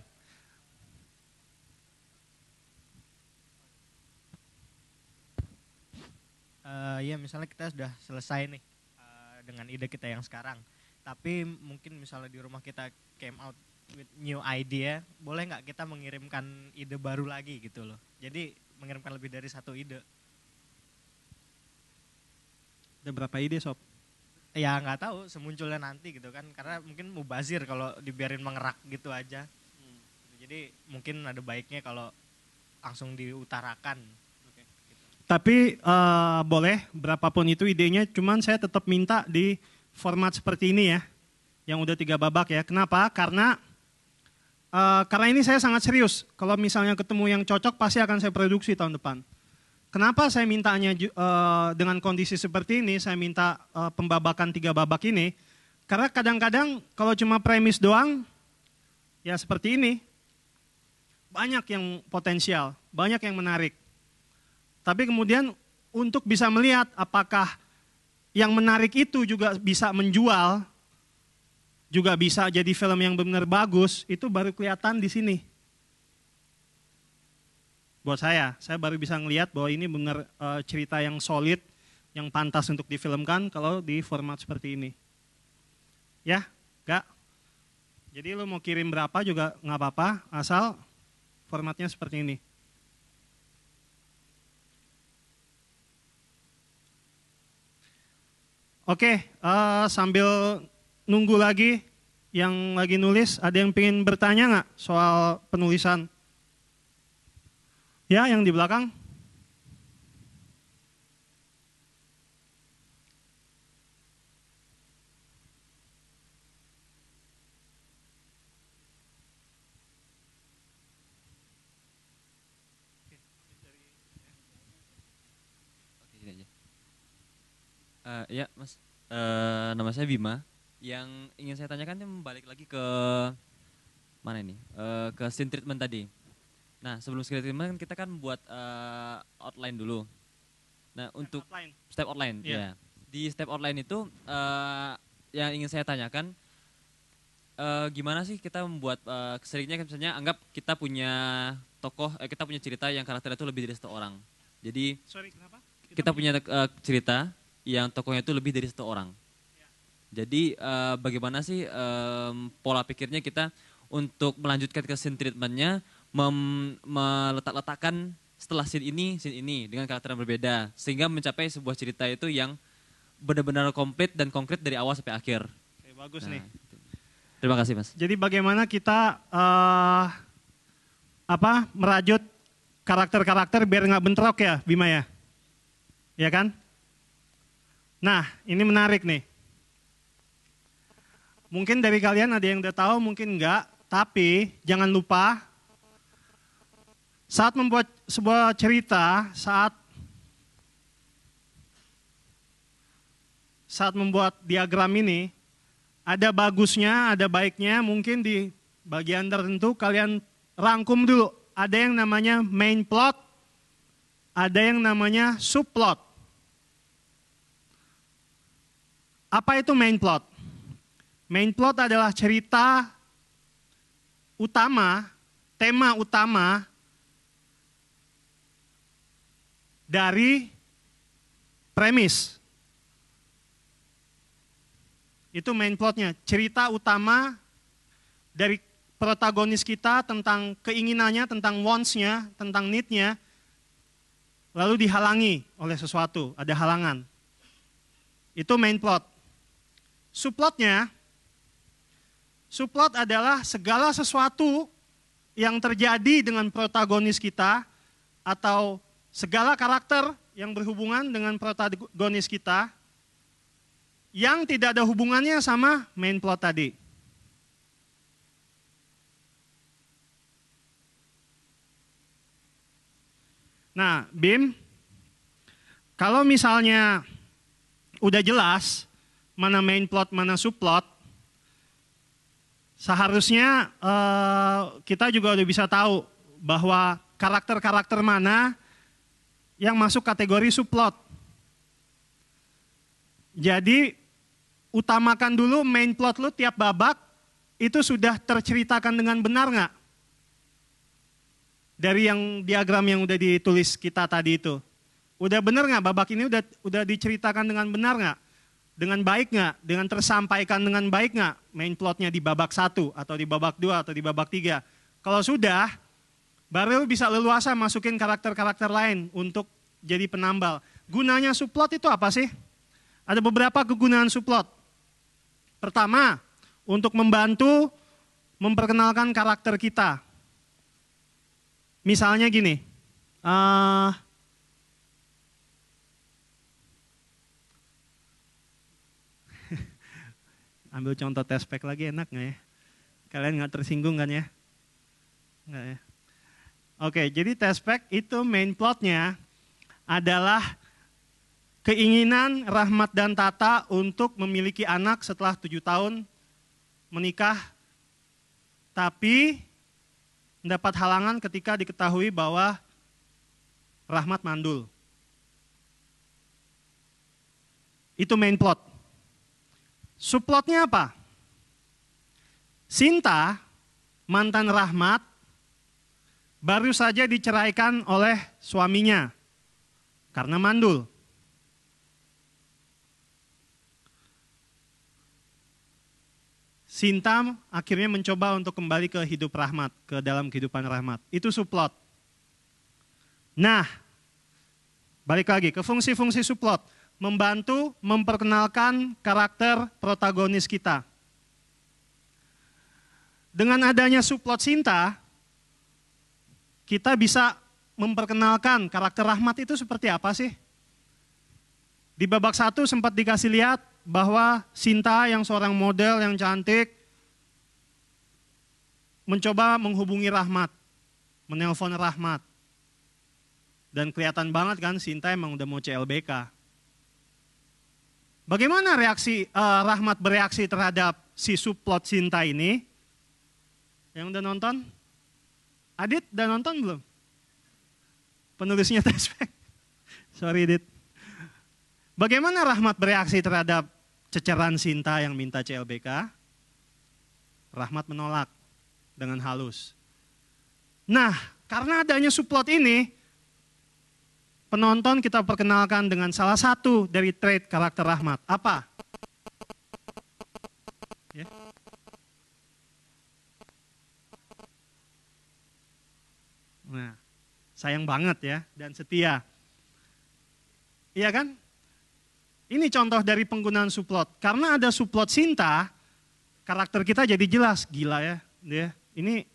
Uh, ya, misalnya kita sudah selesai nih uh, dengan ide kita yang sekarang. Tapi mungkin misalnya di rumah kita came out with new idea, boleh nggak kita mengirimkan ide baru lagi gitu loh. Jadi mengirimkan lebih dari satu ide. Ada berapa ide sob? ya nggak tahu semunculnya nanti gitu kan karena mungkin mubazir kalau dibiarin mengerak gitu aja hmm. jadi mungkin ada baiknya kalau langsung diutarakan okay. Gitu. tapi uh, boleh berapapun itu idenya cuman saya tetap minta di format seperti ini ya yang udah tiga babak ya kenapa karena uh, karena ini saya sangat serius kalau misalnya ketemu yang cocok pasti akan saya produksi tahun depan Kenapa saya mintanya uh, dengan kondisi seperti ini, saya minta uh, pembabakan tiga babak ini? Karena kadang-kadang kalau cuma premis doang, ya seperti ini, banyak yang potensial, banyak yang menarik. Tapi kemudian untuk bisa melihat apakah yang menarik itu juga bisa menjual, juga bisa jadi film yang benar bagus, itu baru kelihatan di sini buat saya. Saya baru bisa ngelihat bahwa ini benar uh, eh, cerita yang solid, yang pantas untuk difilmkan kalau di format seperti ini. Ya, gak? Jadi lo mau kirim berapa juga nggak apa-apa, asal formatnya seperti ini. Oke, uh, sambil nunggu lagi yang lagi nulis, ada yang pengen bertanya nggak soal penulisan? Ya, yang di belakang.
Uh, ya, Mas. Uh, nama saya Bima. Yang ingin saya tanyakan itu balik lagi ke mana ini? Uh, ke scene treatment tadi. Nah, sebelum skill treatment kan kita kan buat uh, outline dulu. Nah, step untuk outline. step outline, yeah. ya. Iya. Di step outline itu uh, yang ingin saya tanyakan uh, gimana sih kita membuat uh, seringnya kan misalnya anggap kita punya tokoh eh, kita punya cerita yang karakternya itu lebih dari satu orang. Jadi Sorry, kenapa? Kita, kita punya uh, cerita yang tokohnya itu lebih dari satu orang. Iya. Jadi uh, bagaimana sih um, pola pikirnya kita untuk melanjutkan ke scene treatmentnya meletak-letakkan setelah scene ini, scene ini dengan karakter yang berbeda sehingga mencapai sebuah cerita itu yang benar-benar komplit dan konkret dari awal sampai akhir. Oke, bagus nah, nih. Itu. Terima kasih,
Mas. Jadi bagaimana kita uh, apa merajut karakter-karakter biar nggak bentrok ya, Bima ya? Ya kan? Nah, ini menarik nih. Mungkin dari kalian ada yang udah tahu, mungkin enggak. Tapi jangan lupa saat membuat sebuah cerita, saat saat membuat diagram ini, ada bagusnya, ada baiknya, mungkin di bagian tertentu kalian rangkum dulu. Ada yang namanya main plot, ada yang namanya subplot. Apa itu main plot? Main plot adalah cerita utama, tema utama dari premis. Itu main plotnya, cerita utama dari protagonis kita tentang keinginannya, tentang wants-nya, tentang need-nya, lalu dihalangi oleh sesuatu, ada halangan. Itu main plot. Subplotnya, subplot adalah segala sesuatu yang terjadi dengan protagonis kita atau segala karakter yang berhubungan dengan protagonis kita yang tidak ada hubungannya sama main plot tadi. Nah, Bim, kalau misalnya udah jelas mana main plot, mana subplot, seharusnya uh, kita juga udah bisa tahu bahwa karakter-karakter mana yang masuk kategori subplot. Jadi utamakan dulu main plot lu tiap babak itu sudah terceritakan dengan benar nggak? Dari yang diagram yang udah ditulis kita tadi itu. Udah benar nggak babak ini udah udah diceritakan dengan benar nggak? Dengan baik nggak? Dengan tersampaikan dengan baik nggak? Main plotnya di babak satu atau di babak dua atau di babak tiga. Kalau sudah, Baru bisa leluasa masukin karakter-karakter lain untuk jadi penambal. Gunanya subplot itu apa sih? Ada beberapa kegunaan subplot. Pertama, untuk membantu memperkenalkan karakter kita. Misalnya gini, uh, ambil contoh test pack lagi enak nggak ya? Kalian nggak tersinggung kan ya? Nggak ya? Oke, jadi test pack itu main plotnya adalah keinginan Rahmat dan Tata untuk memiliki anak setelah tujuh tahun menikah, tapi mendapat halangan ketika diketahui bahwa Rahmat mandul. Itu main plot. Subplotnya apa? Sinta, mantan Rahmat, baru saja diceraikan oleh suaminya karena mandul. Sinta akhirnya mencoba untuk kembali ke hidup rahmat, ke dalam kehidupan rahmat. Itu suplot. Nah, balik lagi ke fungsi-fungsi suplot. Membantu memperkenalkan karakter protagonis kita. Dengan adanya suplot Sinta, kita bisa memperkenalkan karakter rahmat itu seperti apa sih? Di babak satu sempat dikasih lihat bahwa Sinta yang seorang model yang cantik mencoba menghubungi Rahmat, menelpon Rahmat. Dan kelihatan banget kan Sinta emang udah mau CLBK. Bagaimana reaksi uh, Rahmat bereaksi terhadap si subplot Sinta ini? Yang udah nonton? Adit udah nonton belum? Penulisnya Tespek. Sorry Adit. Bagaimana Rahmat bereaksi terhadap ceceran Sinta yang minta CLBK? Rahmat menolak dengan halus. Nah, karena adanya subplot ini, penonton kita perkenalkan dengan salah satu dari trait karakter Rahmat. Apa? Nah, sayang banget ya dan setia. Iya kan? Ini contoh dari penggunaan suplot. Karena ada suplot Sinta, karakter kita jadi jelas. Gila ya. Dia. Ya. Ini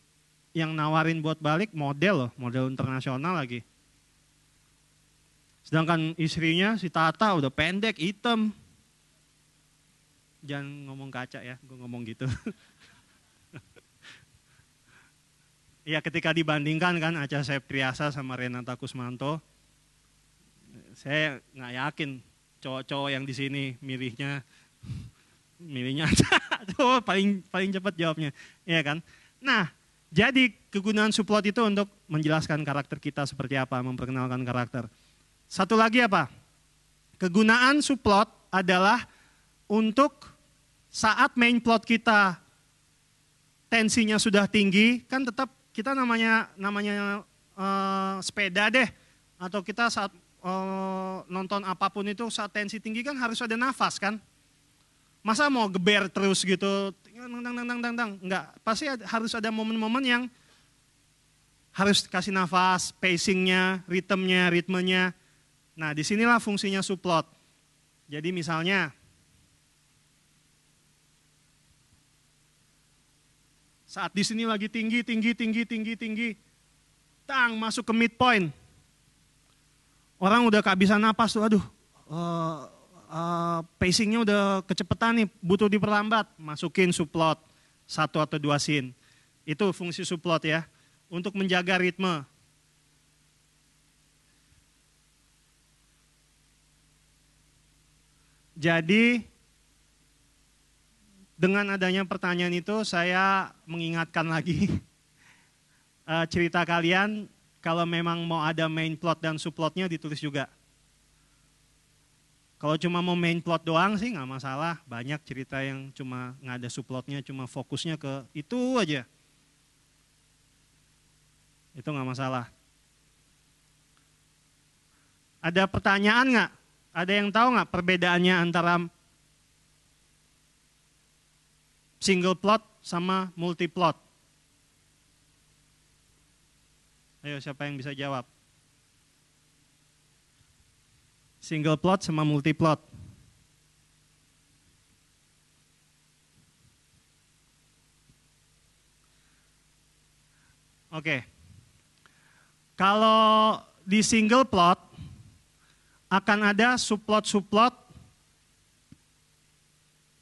yang nawarin buat balik model loh, model internasional lagi. Sedangkan istrinya si Tata udah pendek, hitam. Jangan ngomong kaca ya, gue ngomong gitu. ya ketika dibandingkan kan Aca Septriasa sama Renata Kusmanto, saya nggak yakin cowok-cowok yang di sini milihnya milihnya tuh paling paling cepat jawabnya ya kan nah jadi kegunaan subplot itu untuk menjelaskan karakter kita seperti apa memperkenalkan karakter satu lagi apa kegunaan subplot adalah untuk saat main plot kita tensinya sudah tinggi kan tetap kita namanya namanya uh, sepeda deh atau kita saat uh, nonton apapun itu saat tensi tinggi kan harus ada nafas kan. Masa mau geber terus gitu, dang dang dang dang dang, enggak. Pasti ada, harus ada momen-momen yang harus kasih nafas, pacingnya, ritmenya, ritmenya. Nah disinilah fungsinya suplot. Jadi misalnya Saat di sini lagi tinggi, tinggi, tinggi, tinggi, tinggi. Tang, masuk ke midpoint. Orang udah kehabisan napas tuh, aduh. Uh, eh, uh, eh, pacingnya udah kecepatan nih, butuh diperlambat. Masukin suplot, satu atau dua scene, Itu fungsi suplot ya, untuk menjaga ritme. Jadi dengan adanya pertanyaan itu saya mengingatkan lagi eh, cerita kalian kalau memang mau ada main plot dan subplotnya ditulis juga. Kalau cuma mau main plot doang sih nggak masalah, banyak cerita yang cuma nggak ada subplotnya, cuma fokusnya ke itu aja. Itu nggak masalah. Ada pertanyaan nggak? Ada yang tahu nggak perbedaannya antara single plot sama multi plot. Ayo siapa yang bisa jawab? Single plot sama multi plot. Oke. Kalau di single plot akan ada subplot-subplot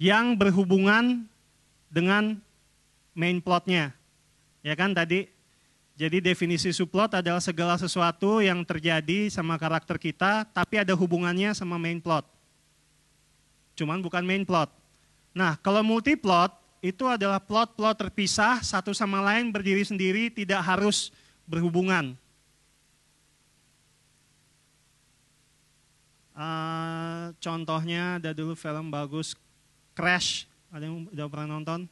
yang berhubungan dengan main plotnya. Ya kan tadi, jadi definisi subplot adalah segala sesuatu yang terjadi sama karakter kita, tapi ada hubungannya sama main plot. Cuman bukan main plot. Nah, kalau multiplot itu adalah plot-plot terpisah satu sama lain berdiri sendiri, tidak harus berhubungan. Uh, contohnya ada dulu film bagus Crash ada yang udah pernah nonton?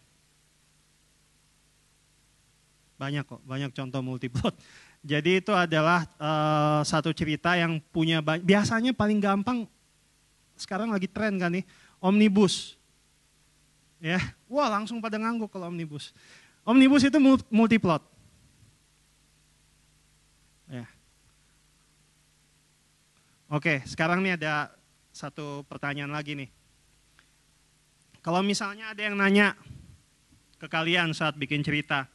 Banyak kok, banyak contoh multiplot. Jadi itu adalah uh, satu cerita yang punya banyak. biasanya paling gampang sekarang lagi tren kan nih, omnibus. Ya, wah langsung pada ngangguk kalau omnibus. Omnibus itu multiplot. Ya. Oke, sekarang nih ada satu pertanyaan lagi nih. Kalau misalnya ada yang nanya ke kalian saat bikin cerita,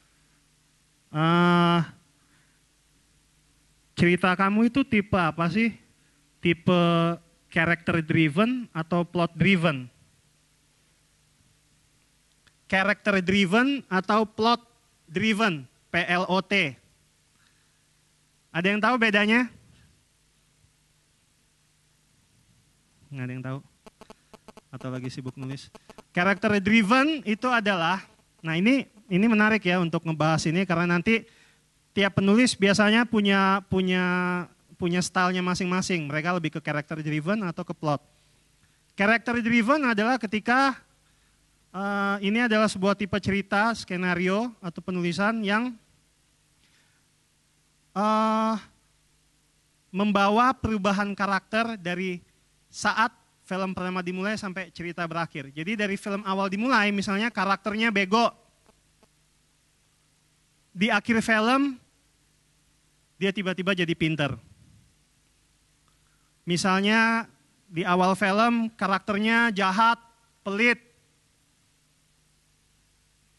uh, cerita kamu itu tipe apa sih? Tipe character driven atau plot driven? Character driven atau plot driven? PLOT. Ada yang tahu bedanya? Nggak ada yang tahu atau lagi sibuk nulis. Character driven itu adalah, nah ini ini menarik ya untuk ngebahas ini karena nanti tiap penulis biasanya punya punya punya stylenya masing-masing. Mereka lebih ke character driven atau ke plot. Character driven adalah ketika uh, ini adalah sebuah tipe cerita, skenario atau penulisan yang uh, membawa perubahan karakter dari saat film pertama dimulai sampai cerita berakhir. Jadi dari film awal dimulai misalnya karakternya bego. Di akhir film dia tiba-tiba jadi pinter. Misalnya di awal film karakternya jahat, pelit.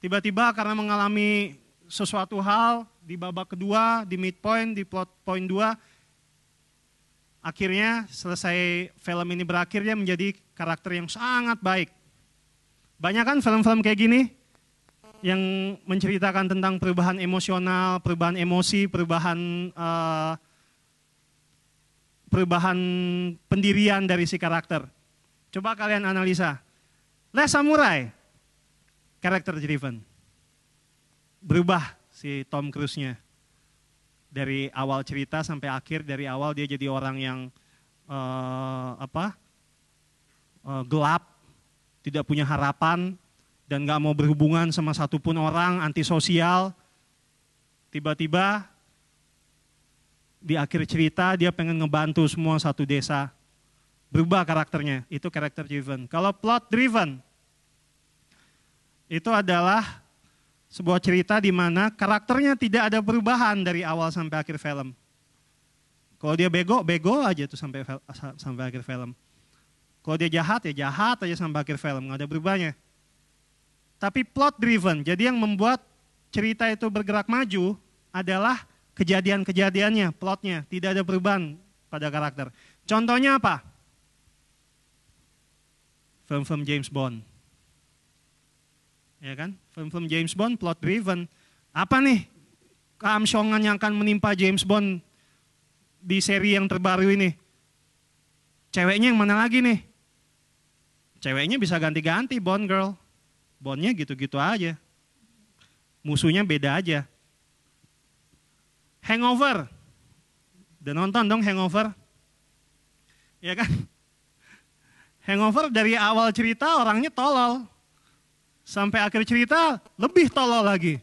Tiba-tiba karena mengalami sesuatu hal di babak kedua, di midpoint, di plot point dua akhirnya selesai film ini berakhir dia menjadi karakter yang sangat baik. Banyak kan film-film kayak gini yang menceritakan tentang perubahan emosional, perubahan emosi, perubahan uh, perubahan pendirian dari si karakter. Coba kalian analisa. Les Samurai, karakter driven. Berubah si Tom Cruise-nya dari awal cerita sampai akhir dari awal dia jadi orang yang uh, apa uh, gelap tidak punya harapan dan nggak mau berhubungan sama satupun orang antisosial tiba-tiba di akhir cerita dia pengen ngebantu semua satu desa berubah karakternya itu karakter driven kalau plot driven itu adalah sebuah cerita di mana karakternya tidak ada perubahan dari awal sampai akhir film. Kalau dia bego, bego aja tuh sampai sampai akhir film. Kalau dia jahat ya jahat aja sampai akhir film, nggak ada berubahnya. Tapi plot driven, jadi yang membuat cerita itu bergerak maju adalah kejadian-kejadiannya, plotnya, tidak ada perubahan pada karakter. Contohnya apa? Film-film James Bond ya kan? Film-film James Bond plot driven. Apa nih keamsyongan yang akan menimpa James Bond di seri yang terbaru ini? Ceweknya yang mana lagi nih? Ceweknya bisa ganti-ganti Bond girl. Bondnya gitu-gitu aja. Musuhnya beda aja. Hangover. dan nonton dong Hangover? Ya kan? Hangover dari awal cerita orangnya tolol Sampai akhir cerita lebih tolol lagi.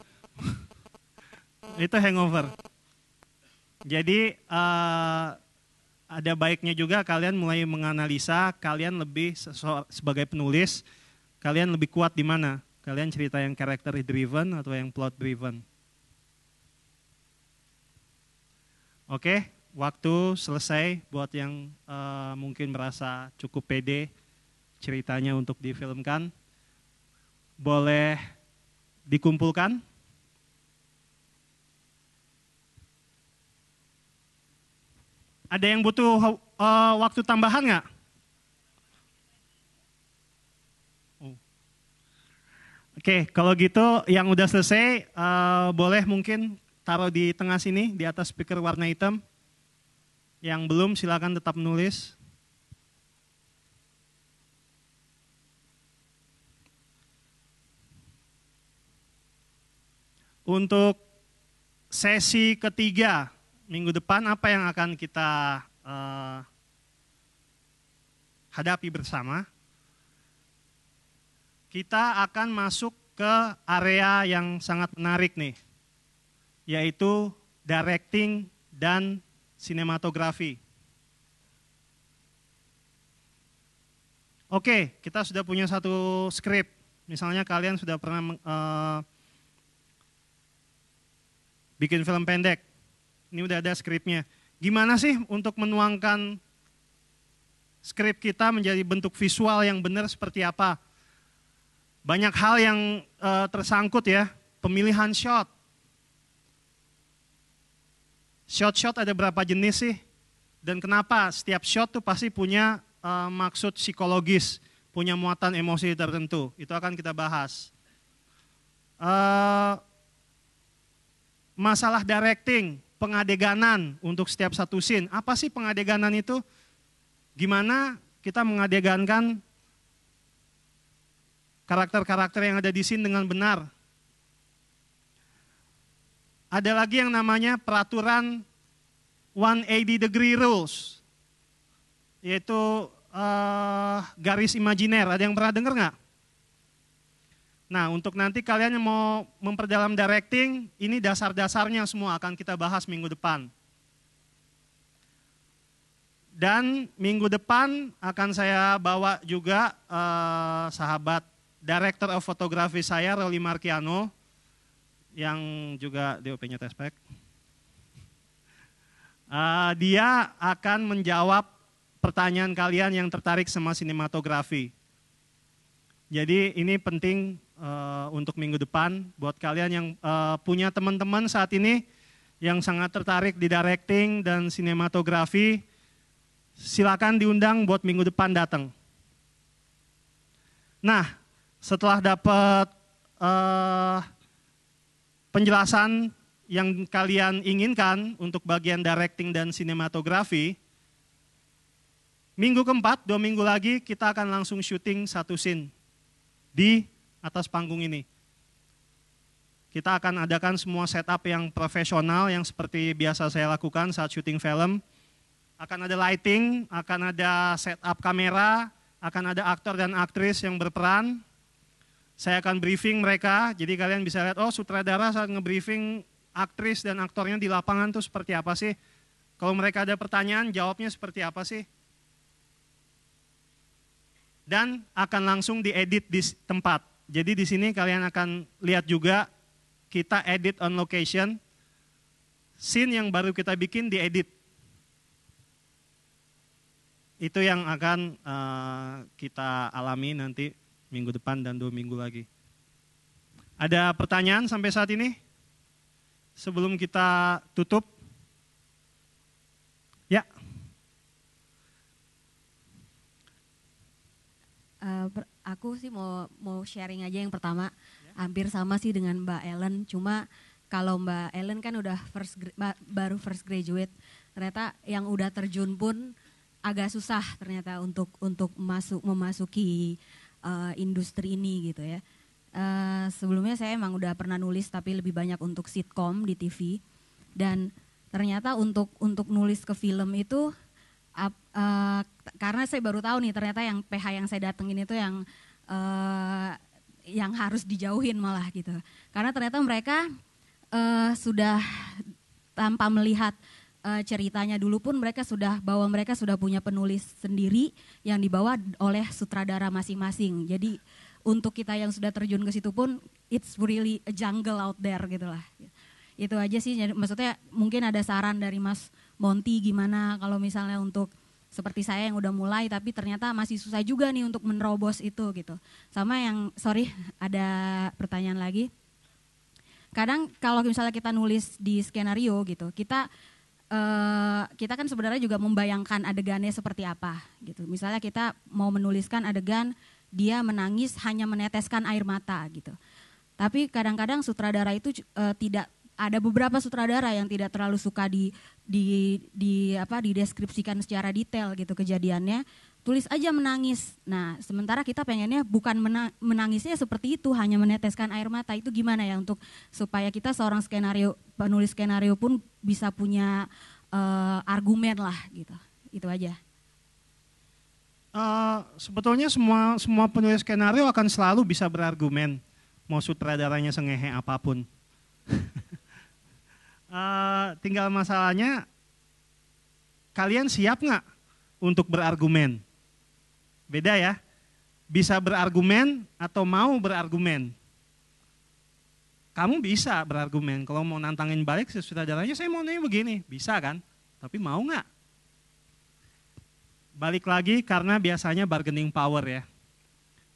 Itu hangover. Jadi uh, ada baiknya juga kalian mulai menganalisa, kalian lebih sebagai penulis, kalian lebih kuat di mana? Kalian cerita yang character driven atau yang plot driven? Oke, waktu selesai buat yang uh, mungkin merasa cukup pede ceritanya untuk difilmkan boleh dikumpulkan. Ada yang butuh uh, waktu tambahan nggak? Oh. Oke, kalau gitu yang udah selesai uh, boleh mungkin taruh di tengah sini di atas speaker warna hitam. Yang belum silakan tetap nulis. Untuk sesi ketiga minggu depan apa yang akan kita uh, hadapi bersama? Kita akan masuk ke area yang sangat menarik nih, yaitu directing dan sinematografi. Oke, kita sudah punya satu skrip. Misalnya kalian sudah pernah uh, bikin film pendek. Ini udah ada skripnya. Gimana sih untuk menuangkan skrip kita menjadi bentuk visual yang benar seperti apa? Banyak hal yang e, tersangkut ya, pemilihan shot. Shot-shot ada berapa jenis sih? Dan kenapa setiap shot tuh pasti punya e, maksud psikologis, punya muatan emosi tertentu. Itu akan kita bahas. Uh, masalah directing, pengadeganan untuk setiap satu scene. Apa sih pengadeganan itu? Gimana kita mengadegankan karakter-karakter yang ada di scene dengan benar. Ada lagi yang namanya peraturan 180 degree rules, yaitu uh, garis imajiner. Ada yang pernah dengar nggak? Nah, untuk nanti kalian yang mau memperdalam directing, ini dasar-dasarnya semua akan kita bahas minggu depan. Dan minggu depan akan saya bawa juga eh, sahabat Director of Photography saya, Roli Marciano, yang juga DOP-nya Tespek. Uh, dia akan menjawab pertanyaan kalian yang tertarik sama sinematografi. Jadi ini penting uh, untuk minggu depan. Buat kalian yang uh, punya teman-teman saat ini yang sangat tertarik di directing dan sinematografi, silakan diundang buat minggu depan datang. Nah, setelah dapat uh, penjelasan yang kalian inginkan untuk bagian directing dan sinematografi, minggu keempat, dua minggu lagi kita akan langsung syuting satu scene di atas panggung ini. Kita akan adakan semua setup yang profesional yang seperti biasa saya lakukan saat syuting film. Akan ada lighting, akan ada setup kamera, akan ada aktor dan aktris yang berperan. Saya akan briefing mereka, jadi kalian bisa lihat, oh sutradara saat ngebriefing aktris dan aktornya di lapangan tuh seperti apa sih. Kalau mereka ada pertanyaan, jawabnya seperti apa sih dan akan langsung diedit di tempat. Jadi di sini kalian akan lihat juga kita edit on location. Scene yang baru kita bikin diedit. Itu yang akan uh, kita alami nanti minggu depan dan dua minggu lagi. Ada pertanyaan sampai saat ini? Sebelum kita tutup. Ya.
Uh, aku sih mau mau sharing aja yang pertama yeah. hampir sama sih dengan Mbak Ellen cuma kalau Mbak Ellen kan udah first baru first graduate ternyata yang udah terjun pun agak susah ternyata untuk untuk masuk memasuki uh, industri ini gitu ya uh, sebelumnya saya emang udah pernah nulis tapi lebih banyak untuk sitkom di TV dan ternyata untuk untuk nulis ke film itu uh, uh, karena saya baru tahu nih ternyata yang PH yang saya datengin itu yang uh, yang harus dijauhin malah gitu. Karena ternyata mereka uh, sudah tanpa melihat uh, ceritanya dulu pun mereka sudah bahwa mereka sudah punya penulis sendiri yang dibawa oleh sutradara masing-masing. Jadi untuk kita yang sudah terjun ke situ pun it's really a jungle out there gitulah. Itu aja sih maksudnya mungkin ada saran dari Mas Monty gimana kalau misalnya untuk seperti saya yang udah mulai tapi ternyata masih susah juga nih untuk menerobos itu gitu. Sama yang sorry ada pertanyaan lagi. Kadang kalau misalnya kita nulis di skenario gitu, kita eh, kita kan sebenarnya juga membayangkan adegannya seperti apa gitu. Misalnya kita mau menuliskan adegan dia menangis hanya meneteskan air mata gitu. Tapi kadang-kadang sutradara itu e, tidak ada beberapa sutradara yang tidak terlalu suka di di di apa dideskripsikan secara detail gitu kejadiannya tulis aja menangis nah sementara kita pengennya bukan menang, menangisnya seperti itu hanya meneteskan air mata itu gimana ya untuk supaya kita seorang skenario penulis skenario pun bisa punya uh, argumen lah gitu itu aja uh, sebetulnya semua
semua penulis skenario akan selalu bisa berargumen mau sutradaranya sengehe apapun uh, tinggal masalahnya kalian siap nggak untuk berargumen? Beda ya, bisa berargumen atau mau berargumen. Kamu bisa berargumen, kalau mau nantangin balik sesudah jalannya saya mau nanya begini, bisa kan? Tapi mau nggak? Balik lagi karena biasanya bargaining power ya.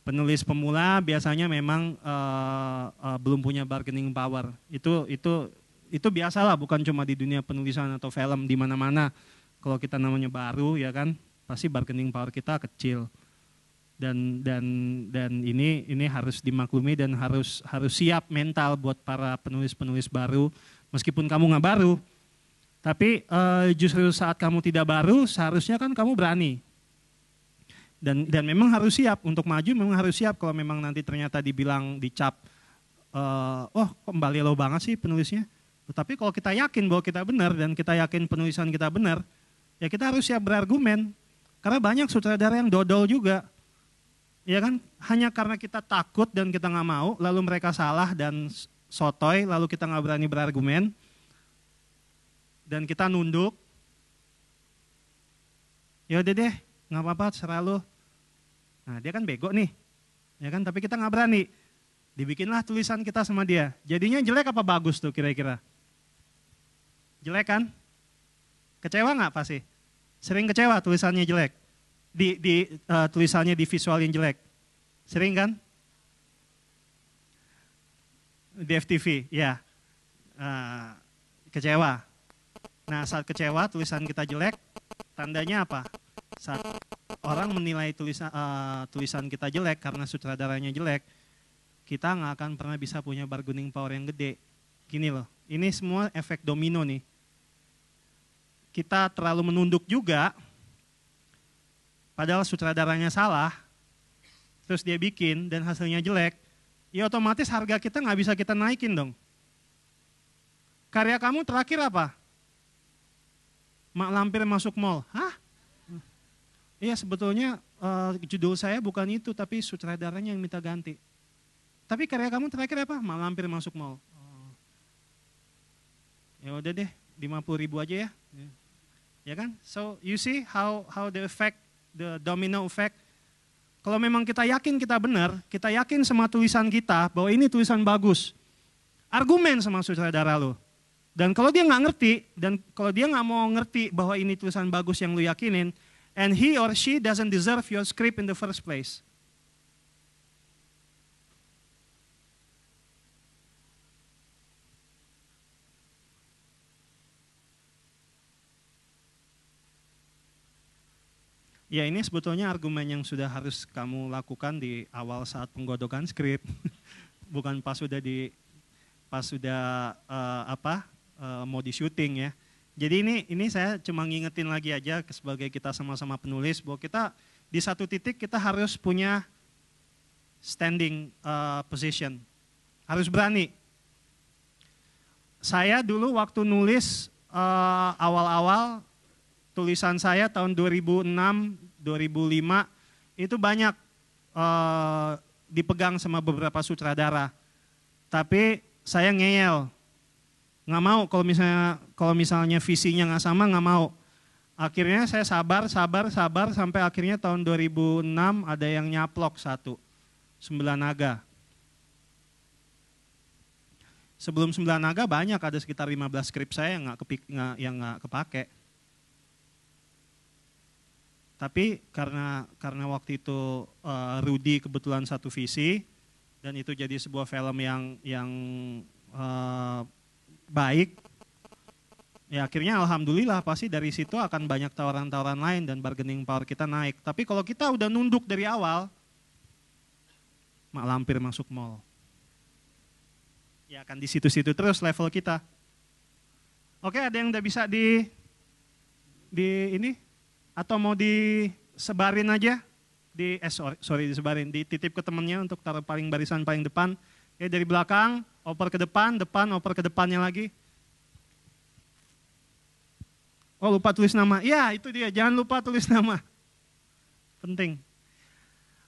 Penulis pemula biasanya memang uh, uh, belum punya bargaining power. Itu itu itu biasalah bukan cuma di dunia penulisan atau film di mana-mana. Kalau kita namanya baru ya kan, pasti bargaining power kita kecil. Dan dan dan ini ini harus dimaklumi dan harus harus siap mental buat para penulis-penulis baru meskipun kamu nggak baru. Tapi uh, justru saat kamu tidak baru seharusnya kan kamu berani dan dan memang harus siap untuk maju memang harus siap kalau memang nanti ternyata dibilang dicap uh, oh kembali lo banget sih penulisnya tetapi kalau kita yakin bahwa kita benar dan kita yakin penulisan kita benar, ya kita harus siap berargumen. Karena banyak sutradara yang dodol juga. Ya kan, hanya karena kita takut dan kita nggak mau, lalu mereka salah dan sotoy, lalu kita nggak berani berargumen, dan kita nunduk. Ya udah deh, nggak apa-apa, serah Nah dia kan bego nih, ya kan? Tapi kita nggak berani. Dibikinlah tulisan kita sama dia. Jadinya jelek apa bagus tuh kira-kira? Jelek kan? Kecewa nggak pasti? Sering kecewa tulisannya jelek. Di, di uh, tulisannya di visual yang jelek. Sering kan? Di FTV, ya. Uh, kecewa. Nah saat kecewa tulisan kita jelek, tandanya apa? Saat orang menilai tulisan, uh, tulisan kita jelek karena sutradaranya jelek, kita nggak akan pernah bisa punya bargaining power yang gede. Gini loh, ini semua efek domino nih kita terlalu menunduk juga, padahal sutradaranya salah, terus dia bikin dan hasilnya jelek, ya otomatis harga kita nggak bisa kita naikin dong. Karya kamu terakhir apa? Mak lampir masuk mall. Hah? Iya sebetulnya uh, judul saya bukan itu, tapi sutradaranya yang minta ganti. Tapi karya kamu terakhir apa? Mak lampir masuk mall. Oh. Ya udah deh, 50 ribu aja ya. Iya. Ya kan? So you see how how the effect the domino effect. Kalau memang kita yakin kita benar, kita yakin sama tulisan kita bahwa ini tulisan bagus. Argumen sama saudara lo. Dan kalau dia nggak ngerti, dan kalau dia nggak mau ngerti bahwa ini tulisan bagus yang lu yakinin, and he or she doesn't deserve your script in the first place. Ya ini sebetulnya argumen yang sudah harus kamu lakukan di awal saat penggodokan skrip, bukan pas sudah di pas sudah uh, apa uh, mau di syuting ya. Jadi ini ini saya cuma ngingetin lagi aja sebagai kita sama-sama penulis bahwa kita di satu titik kita harus punya standing uh, position, harus berani. Saya dulu waktu nulis awal-awal uh, awal -awal, tulisan saya tahun 2006, 2005 itu banyak eh, dipegang sama beberapa sutradara. Tapi saya ngeyel, nggak mau kalau misalnya kalau misalnya visinya nggak sama nggak mau. Akhirnya saya sabar, sabar, sabar sampai akhirnya tahun 2006 ada yang nyaplok satu, sembilan naga. Sebelum sembilan naga banyak ada sekitar 15 skrip saya yang nggak yang nggak kepake. Tapi karena karena waktu itu uh, Rudy kebetulan satu visi dan itu jadi sebuah film yang yang uh, baik. Ya akhirnya alhamdulillah pasti dari situ akan banyak tawaran-tawaran lain dan bargaining power kita naik. Tapi kalau kita udah nunduk dari awal, mak lampir masuk mall. Ya akan di situ-situ terus level kita. Oke, ada yang udah bisa di di ini atau mau disebarin aja? Di, eh sorry, sorry disebarin, dititip ke temennya untuk taruh paling barisan paling depan. Ya dari belakang, oper ke depan, depan, oper ke depannya lagi. Oh lupa tulis nama. Ya itu dia, jangan lupa tulis nama. Penting.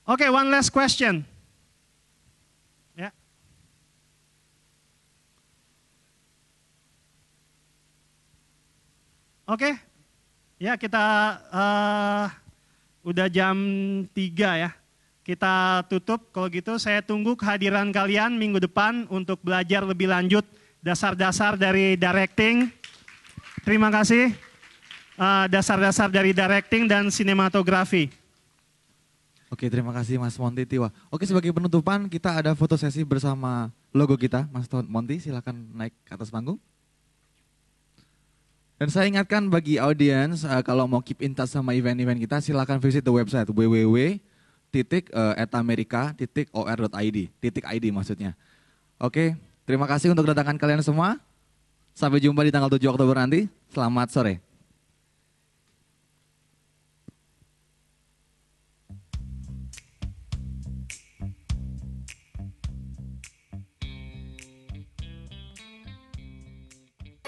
Oke, okay, one last question. Ya. Oke, okay, Ya kita uh, udah jam 3 ya. Kita tutup kalau gitu saya tunggu kehadiran kalian minggu depan untuk belajar lebih lanjut dasar-dasar dari directing. Terima kasih. Eh, dasar-dasar uh, dari directing dan sinematografi.
Oke, terima kasih Mas Monti Tiwa. Oke, sebagai penutupan kita ada foto sesi bersama logo kita. Mas Monti, silakan naik ke atas panggung. Dan saya ingatkan bagi audiens uh, kalau mau keep in touch sama event-event kita silahkan visit the website www.etamerica.or.id titik id maksudnya. Oke, terima kasih untuk kedatangan kalian semua. Sampai jumpa di tanggal 7 Oktober nanti. Selamat sore.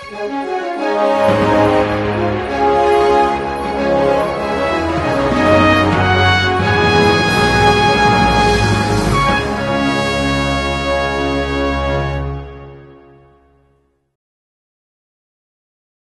Thank you.